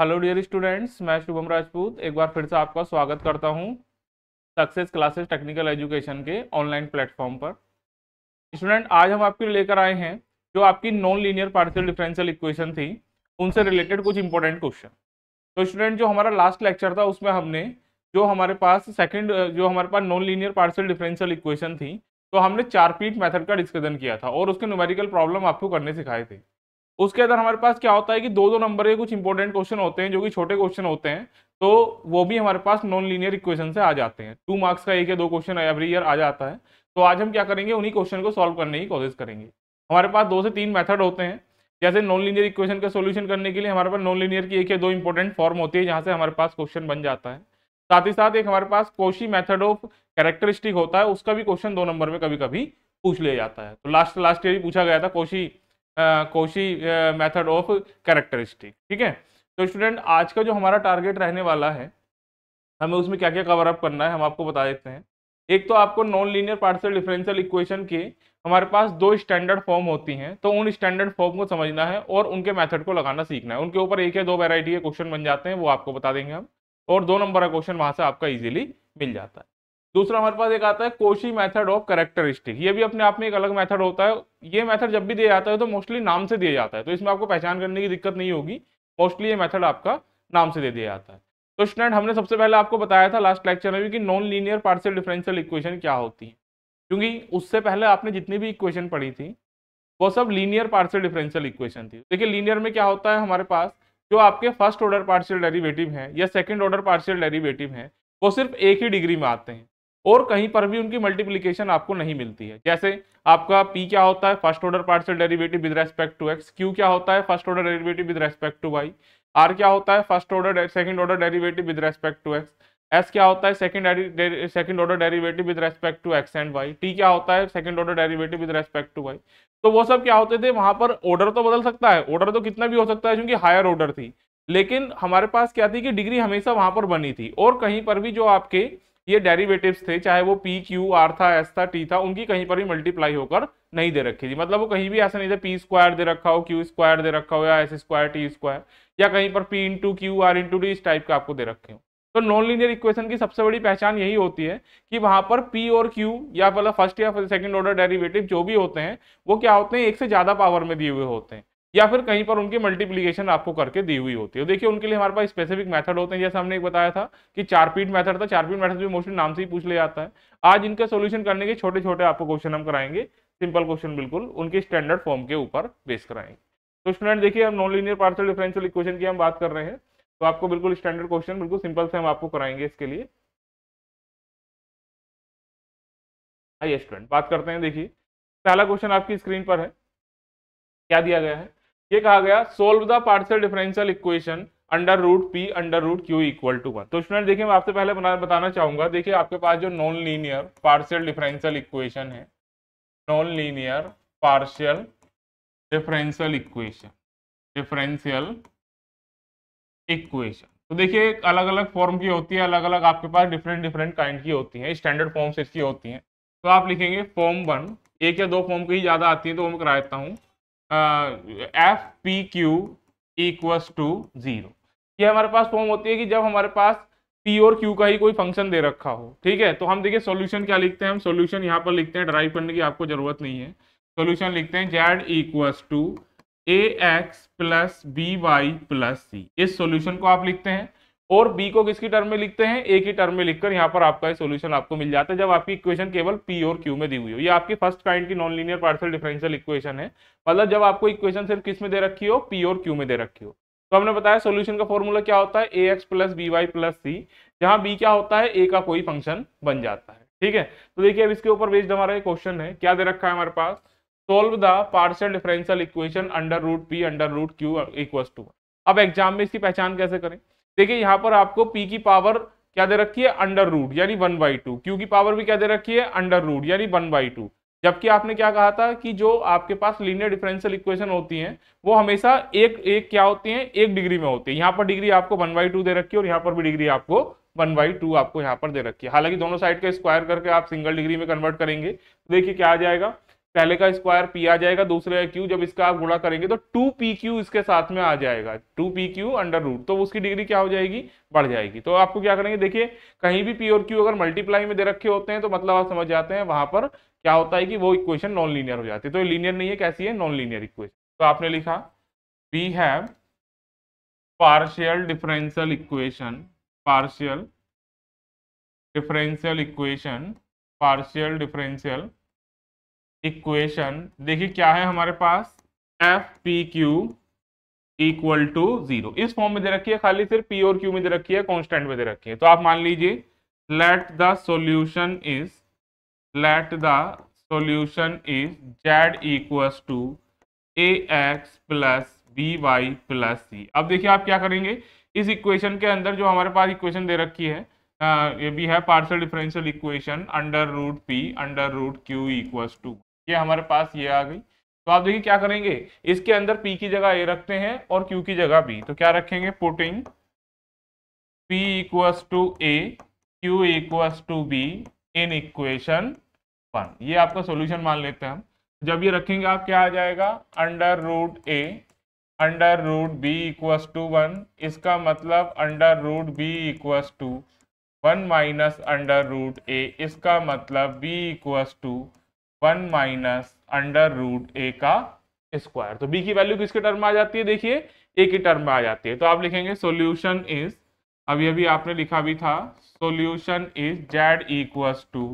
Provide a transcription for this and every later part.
hello dear students मैं शुभम राजपूत एक बार फिर से आपका स्वागत करता हूं सक्सेस क्लासेस टेक्निकल एजुकेशन के ऑनलाइन प्लेटफॉर्म पर स्टूडेंट आज हम आपके लिए लेकर आए हैं जो आपकी non linear partial differential equation थी उनसे रिलेटेड कुछ इंपॉर्टेंट क्वेश्चन तो स्टूडेंट जो हमारा लास्ट लेक्चर था उसमें हमने जो हमारे पास सेकेंड जो हमारे पास non linear partial differential equation थी तो हमने चार पीट का डिस्कशन किया था और उसके न्यूमेरिकल प्रॉब्लम आपको करने सिखाए थे उसके अंदर हमारे पास क्या होता है कि दो दो नंबर के कुछ इंपॉर्टेंट क्वेश्चन होते हैं जो कि छोटे क्वेश्चन होते हैं तो वो भी हमारे पास नॉन लीनियर इक्वेशन से आ जाते हैं टू मार्क्स का एक या दो क्वेश्चन एवरी ईयर आ जाता है तो आज हम क्या करेंगे उन्हीं क्वेश्चन को सॉल्व करने की कोशिश करेंगे हमारे पास दो से तीन मेथड होते हैं जैसे नॉन लीनियर इक्वेशन का सोल्यूशन करने के लिए हमारे पास नॉन लीनियर की एक या दो इंपॉर्टेंट फॉर्म होती है जहाँ से हमारे पास क्वेश्चन बन जाता है साथ ही साथ एक हमारे पास कोशी मैथड ऑफ कैरेक्टरिस्टिक होता है उसका भी क्वेश्चन दो नंबर में कभी कभी पूछ लिया जाता है तो लास्ट लास्ट ईयर भी पूछा गया था Cauchy Cauchy method of characteristic ठीक है तो स्टूडेंट आज का जो हमारा टारगेट रहने वाला है हमें उसमें क्या क्या कवर अप करना है हम आपको बता देते हैं एक तो आपको non linear partial differential equation के हमारे पास दो स्टैंडर्ड फॉर्म होती हैं तो उन स्टैंडर्ड फॉर्म को समझना है और उनके मेथड को लगाना सीखना है उनके ऊपर एक या दो वैरायटी के क्वेश्चन बन जाते हैं वो आपको बता देंगे हम और दो नंबर का क्वेश्चन वहाँ से आपका इजीली मिल जाता है दूसरा हमारे पास एक आता है कोशी मेथड ऑफ करेक्टरिस्टिक ये भी अपने आप में एक अलग मेथड होता है ये मेथड जब भी दिया जाता है तो मोस्टली नाम से दिया जाता है तो इसमें आपको पहचान करने की दिक्कत नहीं होगी मोस्टली ये मेथड आपका नाम से दे दिया जाता है तो स्टूडेंट हमने सबसे पहले आपको बताया था लास्ट लेक्चर में भी कि non linear partial differential equation क्या होती है क्योंकि उससे पहले आपने जितनी भी इक्वेशन पढ़ी थी वो सब लीनियर पार्शियल डिफरेंशियल इक्वेशन थी देखिए लीनियर में क्या होता है हमारे पास जो आपके फर्स्ट ऑर्डर पार्शियल डेरिवेटिव हैं या सेकेंड ऑर्डर पार्शियल डेरिवेटिव हैं वो सिर्फ एक ही डिग्री में आते हैं और कहीं पर भी उनकी मल्टीप्लीकेशन आपको नहीं मिलती है जैसे आपका पी क्या होता है first order partial derivative with respect to X Q क्या होता है first order derivative with respect to Y R क्या होता है first order second order derivative with respect to X S क्या होता है second second order derivative with respect to X and Y T क्या होता है second order derivative with respect to Y तो वो सब क्या होते थे वहां पर ऑर्डर तो बदल सकता है ऑर्डर तो कितना भी हो सकता है क्योंकि हायर ऑर्डर थी लेकिन हमारे पास क्या थी कि डिग्री हमेशा वहां पर बनी थी और कहीं पर भी जो आपके ये डेरिवेटिव्स थे चाहे वो पी क्यू आर था एस था टी था उनकी कहीं पर भी मल्टीप्लाई होकर नहीं दे रखी थी मतलब वो कहीं भी ऐसा नहीं था पी स्क्वायर दे रखा हो क्यू स्क्वायर दे रखा हो या एस स्क्वायर टी स्क्वायर या कहीं पर P into Q R into D इस टाइप का आपको दे रखे हो तो नॉन लीनियर इक्वेशन की सबसे बड़ी पहचान यही होती है कि वहां पर पी और क्यू या मतलब फर्स्ट या सेकंड ऑर्डर डेरिवेटिव जो भी होते हैं वो क्या होते हैं एक से ज्यादा पावर में दिए हुए होते हैं या फिर कहीं पर उनकी मल्टीप्लीकेशन आपको करके दी हुई होती है देखिए उनके लिए हमारे पास स्पेसिफिक मेथड होते हैं जैसे हमने एक बताया था कि चारपीट मेथड था चारपीट मेथड भी मोस्टली नाम से ही पूछ ले जाता है आज इनका सोल्यूशन करने के छोटे छोटे आपको क्वेश्चन हम कराएंगे सिंपल क्वेश्चन बिल्कुल उनके स्टैंडर्ड फॉर्म के ऊपर बेस कराएंगे तो स्टूडेंट देखिए हम non linear partial differential equation की हम बात कर रहे हैं तो आपको बिल्कुल स्टैंडर्ड क्वेश्चन बिल्कुल सिंपल से हम आपको कराएंगे इसके लिए आइए हाँ, स्टूडेंट बात करते हैं देखिए पहला क्वेश्चन आपकी स्क्रीन पर है क्या दिया गया है ये कहा गया solve the partial differential equation under root P under root Q equal to one तो स्टूडेंट देखिए मैं आपसे पहले बताना चाहूंगा देखिए आपके पास जो non linear partial differential equation है non linear partial differential equation differential equation तो देखिए अलग अलग फॉर्म की होती है अलग अलग आपके पास डिफरेंट डिफरेंट काइंड की होती है स्टैंडर्ड फॉर्म्स इसकी होती हैं तो आप लिखेंगे फॉर्म वन एक या दो फॉर्म की ही ज़्यादा आती है तो वो मैं करा देता हूँ F P Q equals to zero ये हमारे पास फॉर्म होती है कि जब हमारे पास पी और क्यू का ही कोई फंक्शन दे रखा हो ठीक है तो हम देखिए सॉल्यूशन क्या लिखते हैं हम सॉल्यूशन यहाँ पर लिखते हैं ड्राइव करने की आपको जरूरत नहीं है सॉल्यूशन लिखते हैं Z equals to A X plus B Y plus C इस सॉल्यूशन को आप लिखते हैं और बी को किसकी टर्म में लिखते हैं ए की टर्म में लिखकर यहाँ पर आपका सोल्यूशन आपको मिल जाता है जब आपकी इक्वेशन केवल पी और क्यू में दी हुई हो ये आपकी फर्स्ट काइंड की non linear partial differential equation है मतलब जब आपको इक्वेशन सिर्फ किस में दे रखी हो पी और क्यू में दे रखी हो तो हमने बताया सोल्यूशन का फॉर्मूला क्या होता है A X plus B Y plus C जहां बी क्या होता है ए का कोई फंक्शन बन जाता है ठीक है तो देखिए अब इसके ऊपर बेस्ड हमारा क्वेश्चन है क्या दे रखा है हमारे पास solve the partial differential equation under root P under root Q equal to अब एग्जाम में इसकी पहचान कैसे करें देखिए यहां पर आपको p की पावर क्या दे रखी है अंडर रूट यानी वन बाई टू क्यू की पावर भी क्या दे रखी है अंडर रूट यानी वन बाई टू जबकि आपने क्या कहा था कि जो आपके पास लीनियर डिफरेंशियल इक्वेशन होती हैं वो हमेशा एक एक क्या होती हैं एक डिग्री में होती है यहाँ पर डिग्री आपको वन बाई टू दे रखी है और यहाँ पर भी डिग्री आपको वन बाई टू आपको यहाँ पर दे रखी है हालांकि दोनों साइड का स्क्वायर करके आप सिंगल डिग्री में कन्वर्ट करेंगे तो देखिए क्या आ जाएगा पहले का स्क्वायर पी आ जाएगा दूसरे का क्यू जब इसका आप गुणा करेंगे तो टू पी क्यू इसके साथ में आ जाएगा two P Q under root तो उसकी डिग्री क्या हो जाएगी बढ़ जाएगी तो आपको क्या करेंगे देखिए कहीं भी पी और क्यू अगर मल्टीप्लाई में दे रखे होते हैं तो मतलब आप समझ जाते हैं वहां पर क्या होता है कि वो इक्वेशन नॉन लीनियर हो जाती है तो लीनियर नहीं है कैसी है नॉन लीनियर इक्वेशन तो आपने लिखा we have partial differential equation partial differential equation partial differential equation देखिए क्या है हमारे पास F P Q equal to zero इस फॉर्म में दे रखी है खाली सिर्फ पी और क्यू में दे रखी है कॉन्स्टेंट में दे रखी है तो आप मान लीजिए let the solution is let the solution is Z equals to A X plus B Y plus C अब देखिए आप क्या करेंगे इस इक्वेशन के अंदर जो हमारे पास इक्वेशन दे रखी है आ, ये भी है partial differential equation under root P under root Q equals to ये हमारे पास ये आ गई तो आप देखिए क्या करेंगे इसके अंदर पी की जगह ए रखते हैं और क्यू की जगह बी तो क्या रखेंगे putting P equals to A Q equals to B in equation one ये आपका सोल्यूशन मान लेते हैं हम जब ये रखेंगे आप क्या आ जाएगा under root A under root B equals to one इसका मतलब under root B equals to one minus under root A इसका मतलब B equals to one minus under root A का स्क्वायर तो बी की वैल्यू किसके टर्म में आ जाती है देखिए ए की टर्म में आ जाती है तो आप लिखेंगे सोल्यूशन इज अभी अभी आपने लिखा भी था solution is Z equals to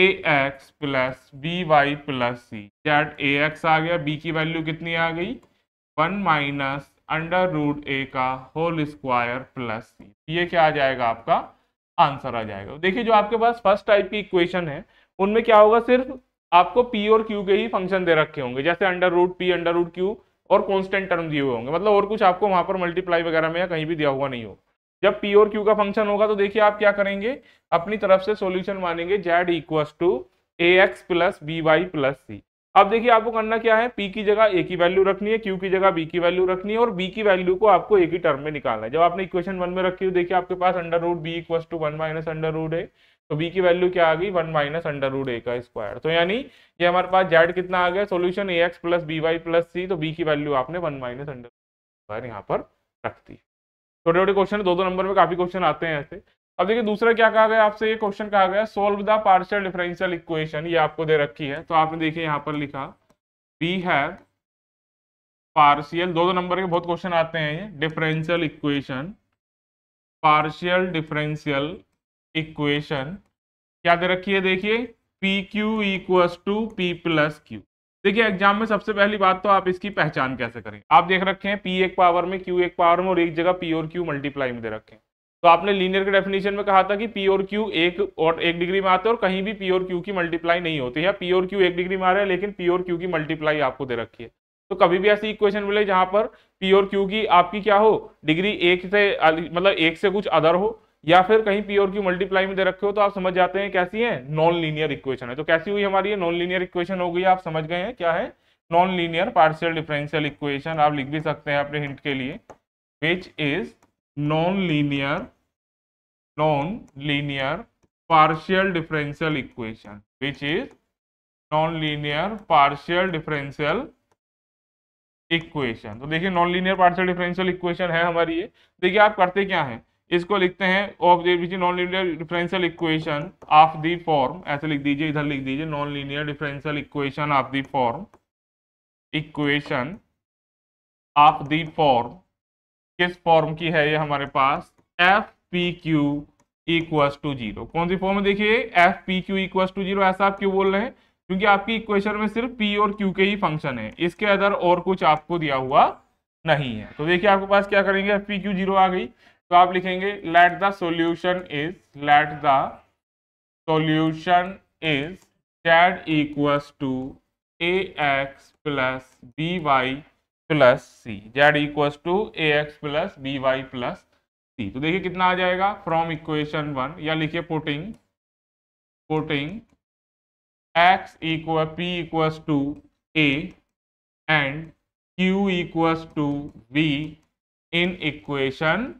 A X plus B Y plus C Z A X आ गया बी की वैल्यू कितनी आ गई one minus under root A का होल स्क्वायर प्लस सी ये क्या आ जाएगा आपका आंसर आ जाएगा देखिए जो आपके पास फर्स्ट टाइप की इक्वेशन है उनमें क्या होगा सिर्फ आपको पी और क्यू के ही फंक्शन दे रखे होंगे जैसे under root P under root Q और कॉन्स्टेंट टर्म दिए हुए होंगे मतलब और कुछ आपको वहां पर मल्टीप्लाई वगैरह में या कहीं भी दिया हुआ नहीं हो जब पी और क्यू का फंक्शन होगा तो देखिए आप क्या करेंगे अपनी तरफ से सोल्यूशन मानेंगे Z equal to A X plus B Y plus C अब देखिए आपको करना क्या है पी की जगह ए की वैल्यू रखनी है क्यू की जगह बी की वैल्यू रखनी है और बी की वैल्यू को आपको एक ही टर्म में निकालना है जब आपने इक्वेशन वन में रखी हो देखिए आपके पास under root B equal to one minus under root है तो बी की वैल्यू क्या आ गई one minus under root A का स्क्वायर तो यानी ये हमारे पास जेड कितना आ गया solution A X plus B Y plus सी तो बी की वैल्यू आपने वन माइनस अंडर स्क्वायर यहाँ पर रख दी छोटे छोटे क्वेश्चन दो दो नंबर में काफी क्वेश्चन आते हैं ऐसे अब देखिए दूसरा क्या कहा गया आपसे ये क्वेश्चन कहा गया solve the partial differential equation ये आपको दे रखी है तो आपने देखिए यहाँ पर लिखा वी है पार्शियल दो दो नंबर के बहुत क्वेश्चन आते हैं ये differential equation partial differential equation क्या दे रखी है देखिए P Q equals to P plus Q देखिए एग्जाम में सबसे पहली बात तो आप इसकी पहचान कैसे करें आप देख रखे हैं पी एक पावर में क्यू एक पावर में और एक जगह पी और क्यू मल्टीप्लाई में दे रखे हैं तो आपने लीनियर के डेफिनेशन में कहा था कि पी और क्यू एक और एक डिग्री में आते हैं और कहीं भी पी और क्यू की मल्टीप्लाई नहीं होती है पी और क्यू एक डिग्री में आ रहा है लेकिन पी और क्यू की मल्टीप्लाई आपको दे रखी है तो कभी भी ऐसी इक्वेशन मिले जहां पर पी और क्यू की आपकी क्या हो डिग्री एक से मतलब एक से कुछ अदर हो या फिर कहीं पी और क्यू मल्टीप्लाई में दे रखे हो तो आप समझ जाते हैं कैसी है नॉन लीनियर इक्वेशन है तो कैसी हुई हमारी नॉन लीनियर इक्वेशन हो गई आप समझ गए हैं क्या है non linear partial differential equation आप लिख भी सकते हैं अपने हिंट के लिए which is non linear non linear partial differential equation which is non linear partial differential equation तो देखिए non linear partial differential equation है हमारी ये देखिए आप करते क्या है इसको लिखते हैं of which non linear differential equation of the form ऐसे लिख दीजिए इधर लिख दीजिए non linear differential equation of the form equation of the form किस फॉर्म की है ये हमारे पास F P Q equals to zero कौन सी फॉर्म देखिए F P Q equals to zero ऐसा आप क्यों बोल रहे हैं क्योंकि आपकी इक्वेशन में सिर्फ पी और क्यू के ही फंक्शन है इसके अदर और कुछ आपको दिया हुआ नहीं है तो देखिए आपके पास क्या करेंगे एफ पी क्यू जीरो आ गई तो आप लिखेंगे let the solution is let the solution is Z equals to A X plus B Y plus C Z equals to A X plus B Y plus सी तो देखिए कितना आ जाएगा फ्रॉम इक्वेशन वन या लिखिए putting putting X equal P equals to A and Q equals to B in equation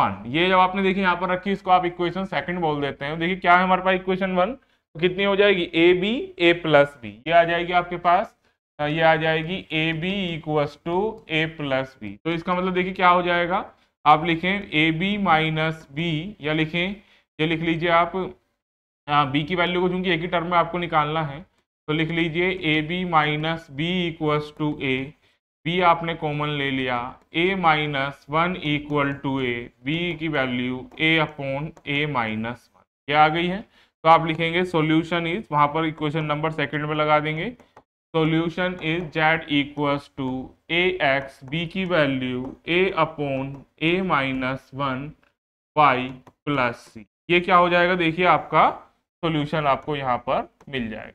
one ये जब आपने देखिए यहाँ पर रखी इसको आप इक्वेशन सेकंड बोल देते हैं देखिए क्या है हमारे पास इक्वेशन वन तो कितनी हो जाएगी A B A plus B ये आ जाएगी आपके पास ये आ जाएगी A B equals to A plus B तो इसका मतलब देखिए क्या हो जाएगा आप लिखें ए बी माइनस बी या लिखें ये लिख लीजिए आप बी की वैल्यू को चूंकि एक ही टर्म में आपको निकालना है तो लिख लीजिए A B minus B equals to A B आपने कॉमन ले लिया A minus one equal to A B की value A upon A minus one क्या आ गई है तो आप लिखेंगे सॉल्यूशन इज वहां पर इक्वेशन नंबर सेकंड में लगा देंगे solution is Z equals to A X B की value A upon A minus one Y plus सी ये क्या हो जाएगा देखिए आपका सॉल्यूशन आपको यहाँ पर मिल जाएगा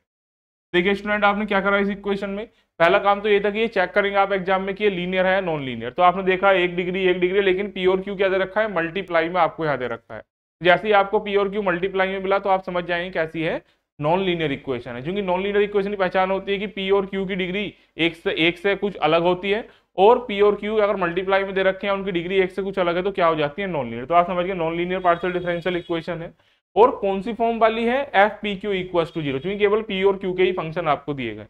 देखिए स्टूडेंट आपने क्या करा इस इक्वेशन में पहला काम तो ये था कि ये चेक करेंगे आप एग्जाम में कि ये लीनियर है नॉन लीनियर तो आपने देखा एक डिग्री एक डिग्री लेकिन पी और क्यू क्या दे रखा है मल्टीप्लाई में आपको यहाँ दे रखा है जैसे ही आपको पी और क्यू मल्टीप्लाई में मिला तो आप समझ जाएंगे कैसी है नॉन लीनियर इक्वेशन है क्योंकि नॉन लीनियर इक्वेशन की पहचान होती है कि पी और क्यू की डिग्री एक से एक से कुछ अलग होती है और पी और क्यू अगर मल्टीप्लाई में दे रखे हैं उनकी डिग्री एक से कुछ अलग है तो क्या हो जाती है नॉन लीनियर तो आप समझ गए non linear partial differential equation है और कौन सी फॉर्म वाली है F P Q equal to zero क्योंकि केवल पी और क्यू के ही फंक्शन आपको दिए गए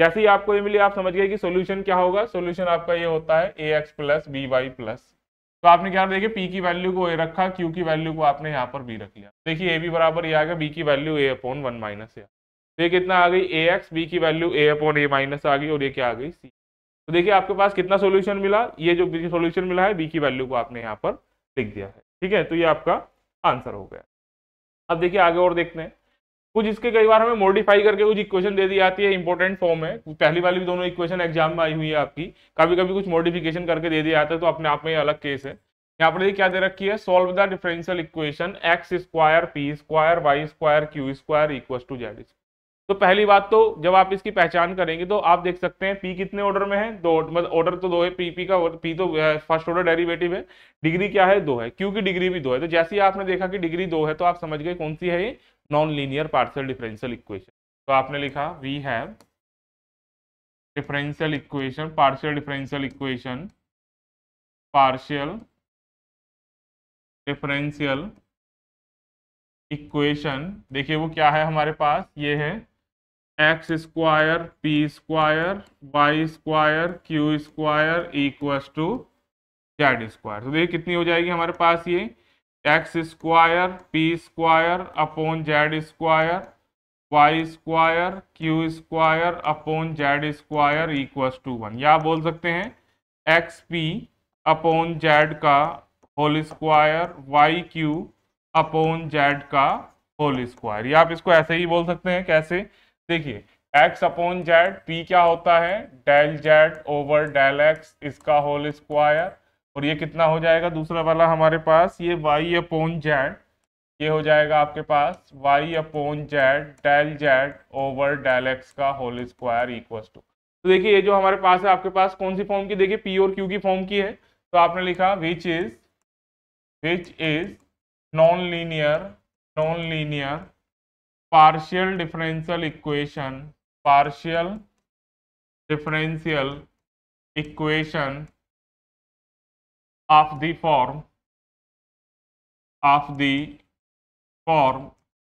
जैसे ही आपको ये मिली आप समझ गए कि सोल्यूशन क्या होगा सोल्यूशन आपका ये होता है A X plus B Y plus तो आपने क्या देखिए पी की वैल्यू को ए रखा क्यू की वैल्यू को आपने यहाँ पर बी रख लिया देखिए ए बी बराबर ये आ गया बी की value A upon one minus A तो ये कितना आ गई ए एक्स बी की value A upon A minus आ गई और ये क्या आ गई सी तो देखिए आपके पास कितना सोल्यूशन मिला ये जो सोल्यूशन मिला है बी की वैल्यू को आपने यहाँ पर लिख दिया है ठीक है तो ये आपका आंसर हो गया अब देखिए आगे और देखते हैं कुछ इसके कई बार हमें मॉडिफाई करके कुछ इक्वेशन दे दी जाती है इंपॉर्टेंट फॉर्म में पहली वाली भी दोनों इक्वेशन एग्जाम में आई हुई है आपकी कभी कभी कुछ मॉडिफिकेशन करके दे दिया जाता है तो अपने आप में ये अलग केस है यहाँ पर क्या दे रखी है solve the differential equation X square P square Y square Q square equal to Z तो पहली बात तो जब आप इसकी पहचान करेंगे तो आप देख सकते हैं पी कितने ऑर्डर में है दो मतलब ऑर्डर तो दो है पी पी का पी तो फर्स्ट ऑर्डर डेरिवेटिव है डिग्री क्या है दो है क्यू की डिग्री भी दो है तो जैसे ही आपने देखा कि डिग्री दो है तो आप समझ गए कौन सी है ये non linear partial differential equation तो आपने लिखा we have differential equation partial differential equation partial differential equation देखिए वो क्या है हमारे पास ये है X square P square Y square Q square equals to Z square तो देखिए कितनी हो जाएगी हमारे पास ये X square P square upon Z square Y square Q square upon Z square equals to one या बोल सकते हैं एक्स पी अपॉन जेड का whole square Y Q upon Z का होल स्क्वायर या आप इसको ऐसे ही बोल सकते हैं कैसे देखिए एक्स अपॉन जेड पी क्या होता है del Z over del X इसका होल स्क्वायर और ये कितना हो जाएगा दूसरा वाला हमारे पास ये वाई अपोन जेड ये हो जाएगा आपके पास Y upon Z del Z over del X का होल स्क्वायर इक्व टू तो देखिए ये जो हमारे पास है आपके पास कौन सी फॉर्म की देखिए पी और क्यू की फॉर्म की है तो आपने लिखा which is which is non linear non linear partial differential equation partial differential equation of the form of the form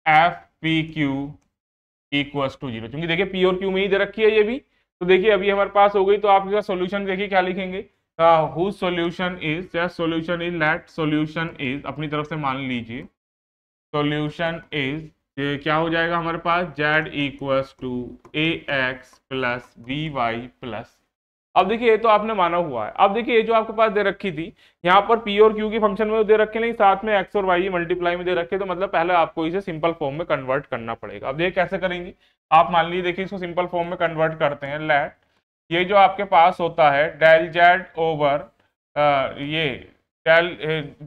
F P Q equals to zero क्योंकि देखिए पी और क्यू में ही दे रखी है ये भी तो देखिए अभी हमारे पास हो गई तो आप इसका सोल्यूशन देखिए क्या लिखेंगे सोल्यूशन इज या solution is let solution is अपनी तरफ से मान लीजिए सोल्यूशन इज ये क्या हो जाएगा हमारे पास Z equals to A X plus B Y plus अब देखिए ये तो आपने माना हुआ है अब देखिए ये जो आपके पास दे रखी थी यहाँ पर पी और क्यू की फंक्शन में तो दे रखे नहीं साथ में एक्स और वाई मल्टीप्लाई में दे रखे तो मतलब पहले आपको इसे सिंपल फॉर्म में कन्वर्ट करना पड़ेगा अब देखिए कैसे करेंगे आप मान लीजिए देखिए इसको सिंपल फॉर्म में कन्वर्ट करते हैं लेट ये जो आपके पास होता है डेल जेड ओवर ये del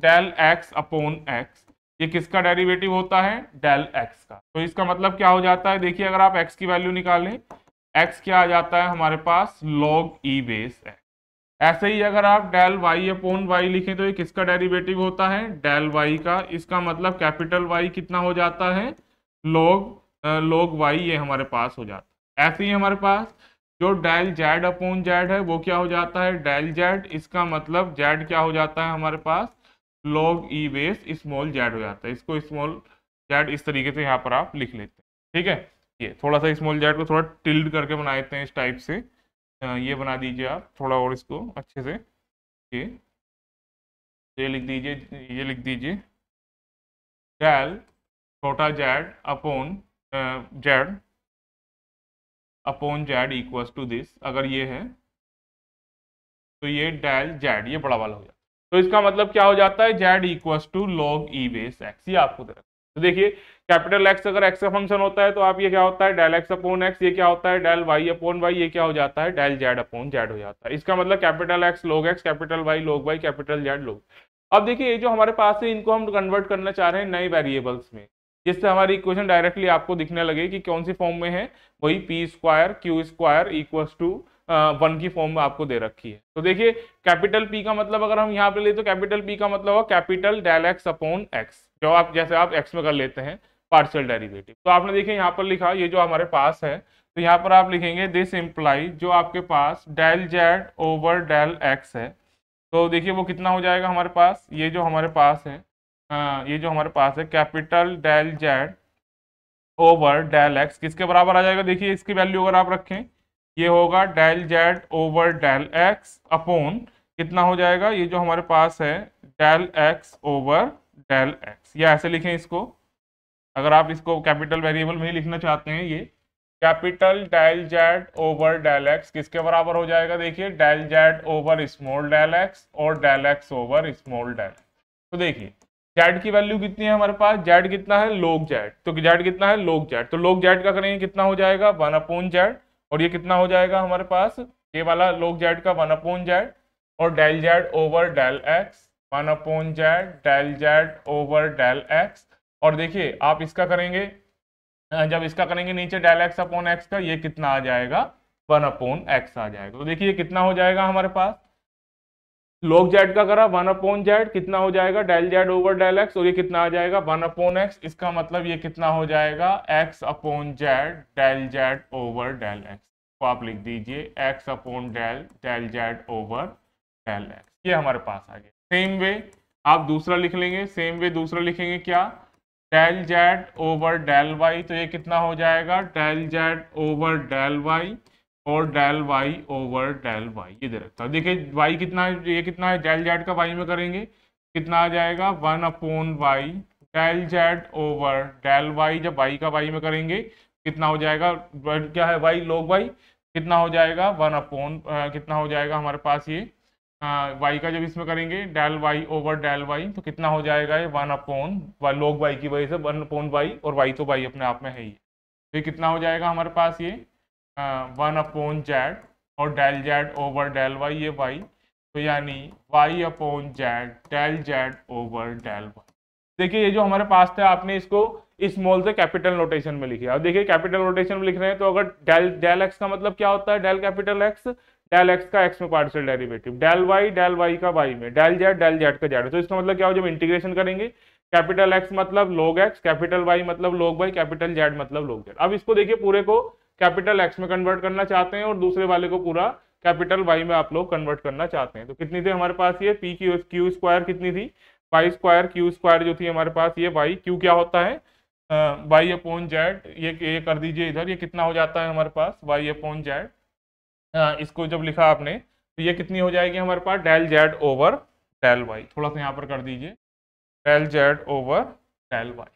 del X upon X ये किसका डेरिवेटिव होता है डेल एक्स का तो इसका मतलब क्या हो जाता है देखिए अगर आप एक्स की वैल्यू निकालें एक्स क्या आ जाता है हमारे पास लॉग ई बेस एक्स ऐसे ही अगर आप डेल वाई अपोन वाई लिखें तो ये किसका डेरिवेटिव होता है डेल वाई का इसका मतलब कैपिटल वाई कितना हो जाता है लोग लोग वाई ये हमारे पास हो जाता है ऐसे ही हमारे पास जो डेल जेड अपोन जेड है वो क्या हो जाता है डेल जेड इसका मतलब जेड क्या हो जाता है हमारे पास लोग ई बेस स्मॉल जेड हो जाता है इसको स्मॉल जेड इस तरीके से यहाँ पर आप लिख लेते हैं ठीक है ये थोड़ा सा स्मॉल जेड को थोड़ा टिल्ड करके बना देते हैं इस टाइप से ये बना दीजिए आप थोड़ा और इसको अच्छे से ये ये लिख दीजिए ये लिख दीजिए डेल छोटा Z upon Z upon Z equals to this अगर ये है तो ये डेल जेड ये बड़ा वाला हो जाता है तो इसका मतलब क्या हो जाता है Z equals to log E base X ये आपको दे तो देखिए कैपिटल एक्स अगर एक्स का फंक्शन होता है तो आप ये क्या होता है डेल एक्स अपोन एक्स ये क्या होता है डेल वाई अपोन वाई ये क्या हो जाता है डेल जेड अपोन जेड हो जाता है इसका मतलब capital X log X capital Y log Y capital Z log अब देखिए ये जो हमारे पास है इनको हम कन्वर्ट करना चाह रहे हैं नए वेरिएबल्स में जिससे हमारी इक्वेशन डायरेक्टली आपको दिखने लगे कि कौन सी फॉर्म में है वही P square Q square equals to one की फॉर्म में आपको दे रखी है तो देखिए कैपिटल पी का मतलब अगर हम यहाँ पे ले तो कैपिटल पी का मतलब हो capital del X upon X जो आप जैसे आप एक्स में कर लेते हैं पार्शियल डेरिवेटिव तो आपने देखिए यहाँ पर लिखा ये जो हमारे पास है तो यहाँ पर आप लिखेंगे दिस इम्प्लाई जो आपके पास del Z over del X है तो देखिए वो कितना हो जाएगा हमारे पास ये जो हमारे पास है आ, हाँ, ये जो हमारे पास है capital del Z over del X किसके बराबर आ जाएगा देखिए इसकी वैल्यू अगर आप रखें ये होगा del Z over del X upon कितना हो जाएगा ये जो हमारे पास है del X over del X या ऐसे लिखें इसको अगर आप इसको कैपिटल वेरिएबल में ही लिखना चाहते हैं ये capital del Z over del X किसके बराबर हो जाएगा देखिए del Z over small del X और del X over small del तो देखिए जेड की वैल्यू कितनी है हमारे पास जेड कितना है लोग जेड तो जेड कितना है लोग जेड तो लोग जेड का करेंगे कितना हो जाएगा वन अपोन जेड और ये कितना हो जाएगा हमारे पास ये वाला लोग जेड का वन अपोन जेड और del Z over del X one upon Z del Z over del X और देखिए आप इसका करेंगे जब इसका करेंगे नीचे डेल एक्स अपॉन एक्स का ये कितना आ जाएगा वन अपॉन एक्स आ जाएगा तो देखिए कितना हो जाएगा हमारे पास लोग जेड का करा वन अपॉन जेड कितना हो जाएगा del Z over del X और ये कितना आ जाएगा वन अपॉन एक्स इसका मतलब ये कितना हो जाएगा X upon Z del Z over del X तो आप लिख दीजिए X upon del del Z over del X ये हमारे पास आ गया सेम वे आप दूसरा लिख लेंगे सेम वे दूसरा लिखेंगे क्या del Z over del Y तो ये कितना हो जाएगा del Z over del Y और del Y over del Y ये दे रखता है देखिए वाई कितना ये कितना है डेल जेड का वाई में करेंगे कितना आ जाएगा one upon Y del Z over del Y जब वाई का वाई में करेंगे कितना हो जाएगा क्या है वाई लोग वाई कितना हो जाएगा वन अपोन कितना हो जाएगा हमारे पास ये वाई हाँ, का जब इसमें करेंगे del Y over del Y तो कितना हो जाएगा ये वन अपोन लोग वाई की वजह से वन अपोन वाई और वाई तो वाई अपने आप में है ही तो ये कितना हो जाएगा हमारे पास ये वन अपोन जेड और del Z over del Y ये वाई तो यानी Y upon Z del Z over del Y देखिए ये जो हमारे पास था आपने इसको स्मॉल से कैपिटल नोटेशन में लिखा अब देखिए कैपिटल नोटेशन में लिख रहे हैं तो अगर डेल डेल एक्स का मतलब क्या होता है del capital X del X का एक्स में partial derivative del Y del Y का वाई में डेल जेड डेल जेड का जेड तो इसका मतलब क्या हो जब इंटीग्रेशन करेंगे कैपिटल एक्स मतलब लोग एक्स कैपिटल वाई मतलब लोग वाई कैपिटल जेड मतलब लोग जेड अब इसको देखिए पूरे को कैपिटल एक्स में कन्वर्ट करना चाहते हैं और दूसरे वाले को पूरा कैपिटल वाई में आप लोग कन्वर्ट करना चाहते हैं तो कितनी थी हमारे पास ये पी क्यू क्यू स्क्वायर कितनी थी वाई स्क्वायर क्यू स्क्वायर जो थी हमारे पास ये वाई क्यू क्या होता है वाई अपोन जेड ये ये कर दीजिए इधर ये कितना हो जाता है हमारे पास वाई अपोन जेड इसको जब लिखा आपने तो ये कितनी हो जाएगी हमारे पास del Z over del Y थोड़ा सा यहाँ पर कर दीजिए del Z over del Y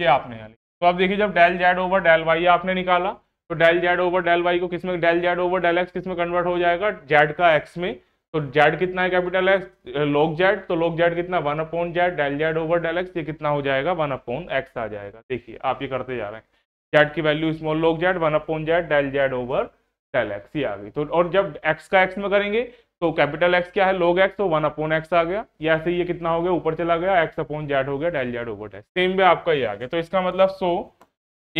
ये आपने यहाँ लिखा तो आप देखिए जब del Z over del Y आपने निकाला तो del Z over del Y को किस में del Z over del X किस में कन्वर्ट हो जाएगा जेड का एक्स में तो जेड कितना है कैपिटल एक्स लॉग जेड तो लॉग जेड कितना one upon Z del Z over del X ये कितना हो जाएगा वन अपॉन एक्स आ जाएगा देखिए आप ये करते जा रहे हैं जेड की value small log Z one upon Z del Z over del X ये आ गई तो और जब एक्स का एक्स में करेंगे तो कैपिटल एक्स क्या है लोग एक्स तो वन अपोन एक्स आ गया या ऐसे ये कितना हो गया ऊपर चला गया एक्स अपोन जेड हो गया del Z over del same भी आपका ये आ गया तो इसका मतलब so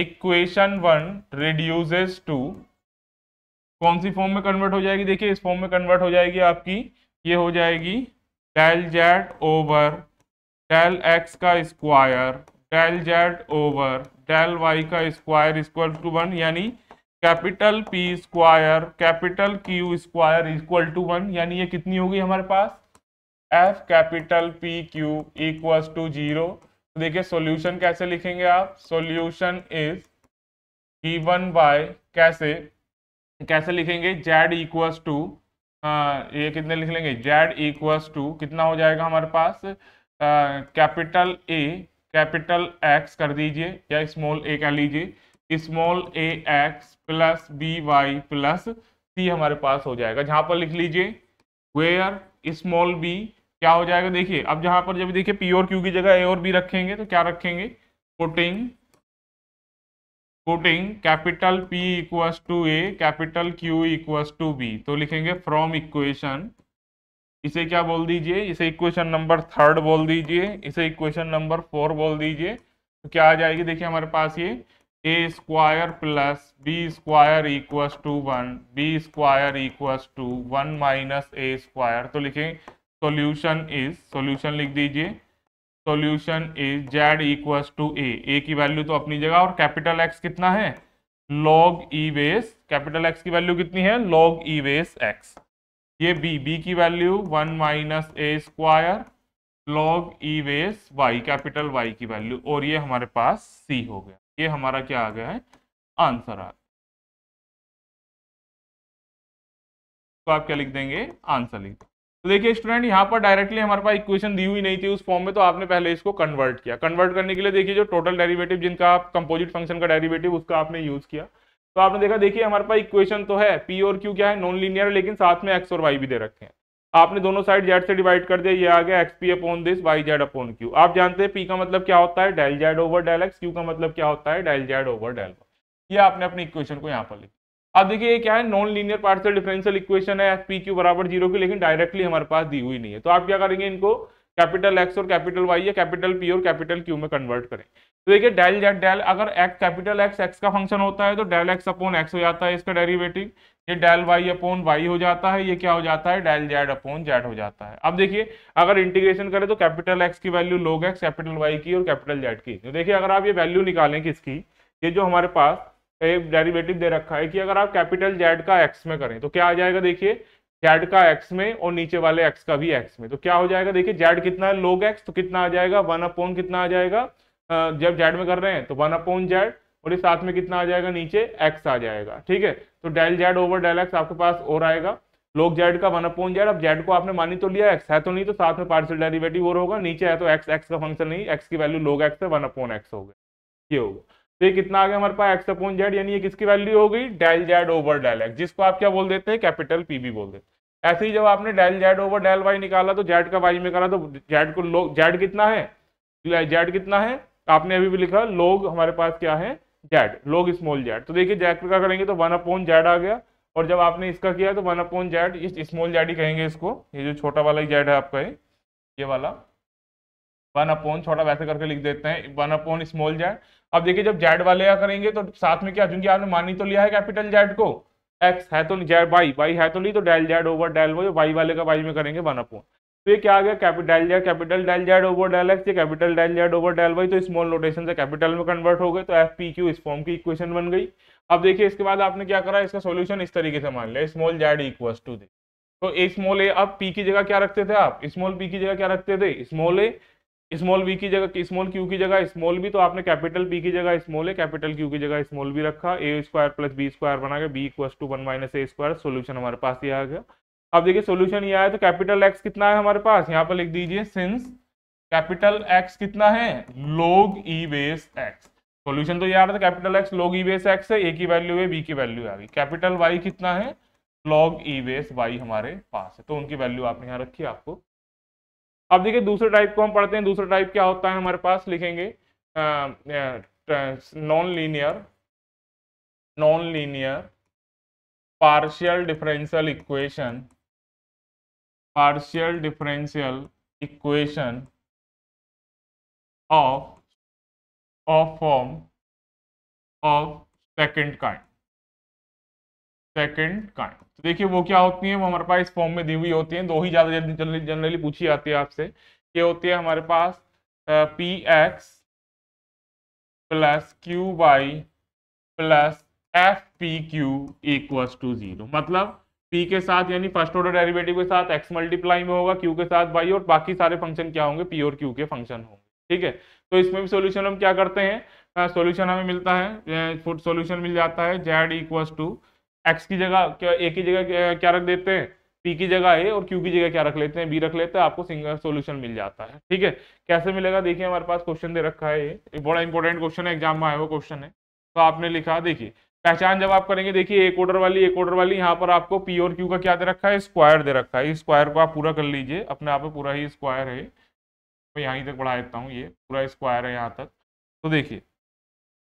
equation one reduces to कौन सी फॉर्म में कन्वर्ट हो जाएगी देखिए इस फॉर्म में कन्वर्ट हो जाएगी आपकी ये हो जाएगी del Z over del X का square del Z over del Y का स्क्वायर इक्वल टू वन यानी capital P square capital Q square equal to one यानी ये कितनी होगी हमारे पास F capital P Q equal to zero देखिए सॉल्यूशन कैसे लिखेंगे आप सॉल्यूशन इज गिवन बाय कैसे कैसे लिखेंगे जेड इक्वल टू ये कितने लिख लेंगे जेड इक्वल टू कितना हो जाएगा हमारे पास कैपिटल ए कैपिटल एक्स कर दीजिए या स्मॉल ए कह लीजिए small A X plus B Y plus C हमारे पास हो जाएगा जहां पर लिख लीजिए वेयर स्मॉल बी क्या हो जाएगा देखिए अब जहां पर जब देखिए पी और क्यू की जगह ए और बी रखेंगे तो क्या रखेंगे कोटिंग कोटिंग capital P equals to A capital Q equals to B तो लिखेंगे फ्रॉम इक्वेशन इसे क्या बोल दीजिए इसे इक्वेशन नंबर थर्ड बोल दीजिए इसे इक्वेशन नंबर फोर बोल दीजिए तो क्या आ जाएगी देखिए हमारे पास ये A square plus B square equals to one B square equals to one minus A square तो लिखें सॉल्यूशन इज सॉल्यूशन लिख दीजिए solution is Z equals to ए ए की वैल्यू तो अपनी जगह और कैपिटल एक्स कितना है लॉग ई बेस कैपिटल एक्स की वैल्यू कितनी है लॉग ई बेस एक्स ये बी बी की value one minus A square log E base Y capital Y की वैल्यू और ये हमारे पास सी हो गया ये हमारा क्या आ गया है आंसर आ गया तो आप क्या लिख देंगे आंसर लिख तो देखिए स्टूडेंट यहाँ पर डायरेक्टली हमारे पास इक्वेशन दी हुई नहीं थी उस फॉर्म में तो आपने पहले इसको कन्वर्ट किया कन्वर्ट करने के लिए देखिए जो टोटल डेरिवेटिव जिनका आप कंपोजिट फंक्शन का डेरिवेटिव उसका आपने यूज किया तो आपने देखा देखिए हमारे पास इक्वेशन तो है पी और क्यू क्या है नॉन लीनियर लेकिन साथ में एक्स और वाई भी दे रखे हैं आपने दोनों साइड जेड से डिवाइड कर दिया ये आ गया X P upon this Y Z upon Q आप जानते हैं पी का मतलब क्या होता है del Z over del X Q का मतलब क्या होता है डेल जेड ओवर डेल ये आपने अपनी इक्वेशन को यहाँ पर लिखा अब देखिए ये क्या है non linear partial differential equation है एफ पी क्यू बराबर जीरो की लेकिन डायरेक्टली हमारे पास दी हुई नहीं है तो आप क्या करेंगे इनको कैपिटल एक्स और कैपिटल वाई या कैपिटल पी और कैपिटल क्यू में कन्वर्ट करें तो देखिए डेल जेड डेल अगर एक्स कैपिटल एक्स एक्स का फंक्शन होता है तो डेल एक्स अपॉन एक्स हो जाता है इसका डेरिवेटिव ये डेल वाई अपोन वाई हो जाता है ये क्या हो जाता है डेल जेड अपोन जेड हो जाता है अब देखिए अगर इंटीग्रेशन करें तो कैपिटल एक्स की value log X capital Y की और कैपिटल जेड की तो देखिए अगर आप ये वैल्यू निकालें किसकी ये जो हमारे पास एक डेरिवेटिव दे रखा है कि अगर आप कैपिटल जेड का एक्स में करें तो क्या आ जाएगा देखिए जेड का एक्स में और नीचे वाले एक्स का भी एक्स में तो क्या हो जाएगा देखिए जेड कितना है लोग एक्स तो कितना आ जाएगा वन अपोन कितना आ जाएगा जब जेड में कर रहे हैं तो वन अपोन जेड और ये साथ में कितना आ जाएगा नीचे एक्स आ जाएगा ठीक है तो del Z over del X आपके पास और आएगा लोग जेड का वन अपॉन जेड अब जेड को आपने मानी तो लिया एक्स है तो नहीं तो साथ में पार्सल डेरिवेटिव और होगा नीचे है तो एक्स एक्स का फंक्शन नहीं एक्स की वैल्यू लोग एक्स है वन अपॉन एक्स हो गया ये होगा तो ये कितना आ गया हमारे पास एक्स अपॉन जेड यानी ये किसकी वैल्यू हो गई del Z over del X जिसको आप क्या बोल देते हैं कैपिटल पी बी बोल देते ऐसे ही जब आपने del Z over del Y निकाला तो जेड का वाई निकाला तो जेड को लोग जेड कितना है जेड कितना है आपने अभी भी लिखा लोग हमारे पास क्या है जेड लोग स्मॉल जेड तो देखिए जेड का करेंगे तो वन अपॉन जेड आ गया और जब आपने इसका किया तो वन अपॉन जेड इस स्मॉल जेड ही कहेंगे इसको ये जो छोटा वाला जेड है आपका ये ये वाला वन अपॉन छोटा वैसे करके लिख देते हैं वन अपॉन स्मॉल जेड अब देखिए जब जेड वाले या करेंगे तो साथ में क्या क्योंकि आपने मानी तो लिया है कैपिटल जेड को एक्स है तो जेड बाई बाई है तो नहीं तो डेल जेड ओवर डेल वो बाई वाले का बाई में करेंगे वन अपॉन तो ये क्या आ गया capital Z capital del Z over del X ये capital del Z over del Y तो स्मॉल नोटेशन से कैपिटल में कन्वर्ट हो गए तो एफ पी क्यू इस फॉर्म की इक्वेशन बन गई अब देखिए इसके बाद आपने क्या करा इसका सोल्यूशन इस तरीके से मान लिया स्मॉल जेड इक्वल टू दे तो ए स्मॉल ए अब पी की जगह क्या रखते थे आप स्मॉल पी की जगह क्या रखते थे स्मॉल ए स्मॉल वी की जगह स्मॉल क्यू की जगह स्मॉल बी तो आपने कैपिटल पी की जगह स्मॉल ए कैपिटल क्यू की जगह स्मॉल बी रखा A square plus B square बना गया B equal to one minus A square solution हमारे पास ये आ गया अब देखिए सोल्यूशन ये आया तो कैपिटल एक्स कितना है हमारे पास यहाँ पर लिख दीजिए सिंस कैपिटल एक्स कितना है लोग ई बेस एक्स सोल्यूशन तो ये आ रहा था कैपिटल एक्स लॉग ई बेस एक्स है ए की वैल्यू है बी की वैल्यू आ गई कैपिटल वाई कितना है लॉग ई बेस वाई हमारे पास है तो उनकी वैल्यू आपने यहाँ रखी आपको अब देखिए दूसरे टाइप को हम पढ़ते हैं दूसरा टाइप क्या होता है हमारे पास लिखेंगे non linear non linear partial differential equation partial differential equation of of form of second kind second kind तो देखिए वो क्या होती है वो हमारे पास इस फॉर्म में दी हुई होती हैं दो ही ज़्यादा जनरली पूछी जाती है आपसे ये होती है हमारे पास P x plus Q Y plus F P Q equal to zero मतलब पी के साथ यानी फर्स्ट ऑर्डर डेरिवेटिव के साथ एक्स मल्टीप्लाई में होगा क्यू के साथ वाई और बाकी सारे फंक्शन क्या होंगे पी और क्यू के फंक्शन होंगे ठीक है तो इसमें भी सोल्यूशन हम क्या करते हैं सोल्यूशन हमें मिलता है सोल्यूशन मिल जाता है जेड इक्वल्स टू एक्स की जगह क्या ए की जगह क्या रख देते हैं पी की जगह ए और क्यू की जगह क्या रख लेते हैं बी रख लेते हैं आपको सिंगल सोल्यूशन मिल जाता है ठीक है कैसे मिलेगा देखिए हमारे पास क्वेश्चन दे रखा है ये एक बड़ा इंपॉर्टेंट क्वेश्चन है एग्जाम में आया हुआ क्वेश्चन है तो आपने लिखा देखिए पहचान जब आप करेंगे देखिए एक ऑर्डर वाली एक ऑर्डर वाली यहाँ पर आपको पी और क्यू का क्या दे रखा है स्क्वायर दे रखा है इस स्क्वायर को आप पूरा कर लीजिए अपने आप में पूरा ही स्क्वायर है मैं यहाँ तक बढ़ा देता हूँ ये पूरा स्क्वायर है यहाँ तक तो देखिए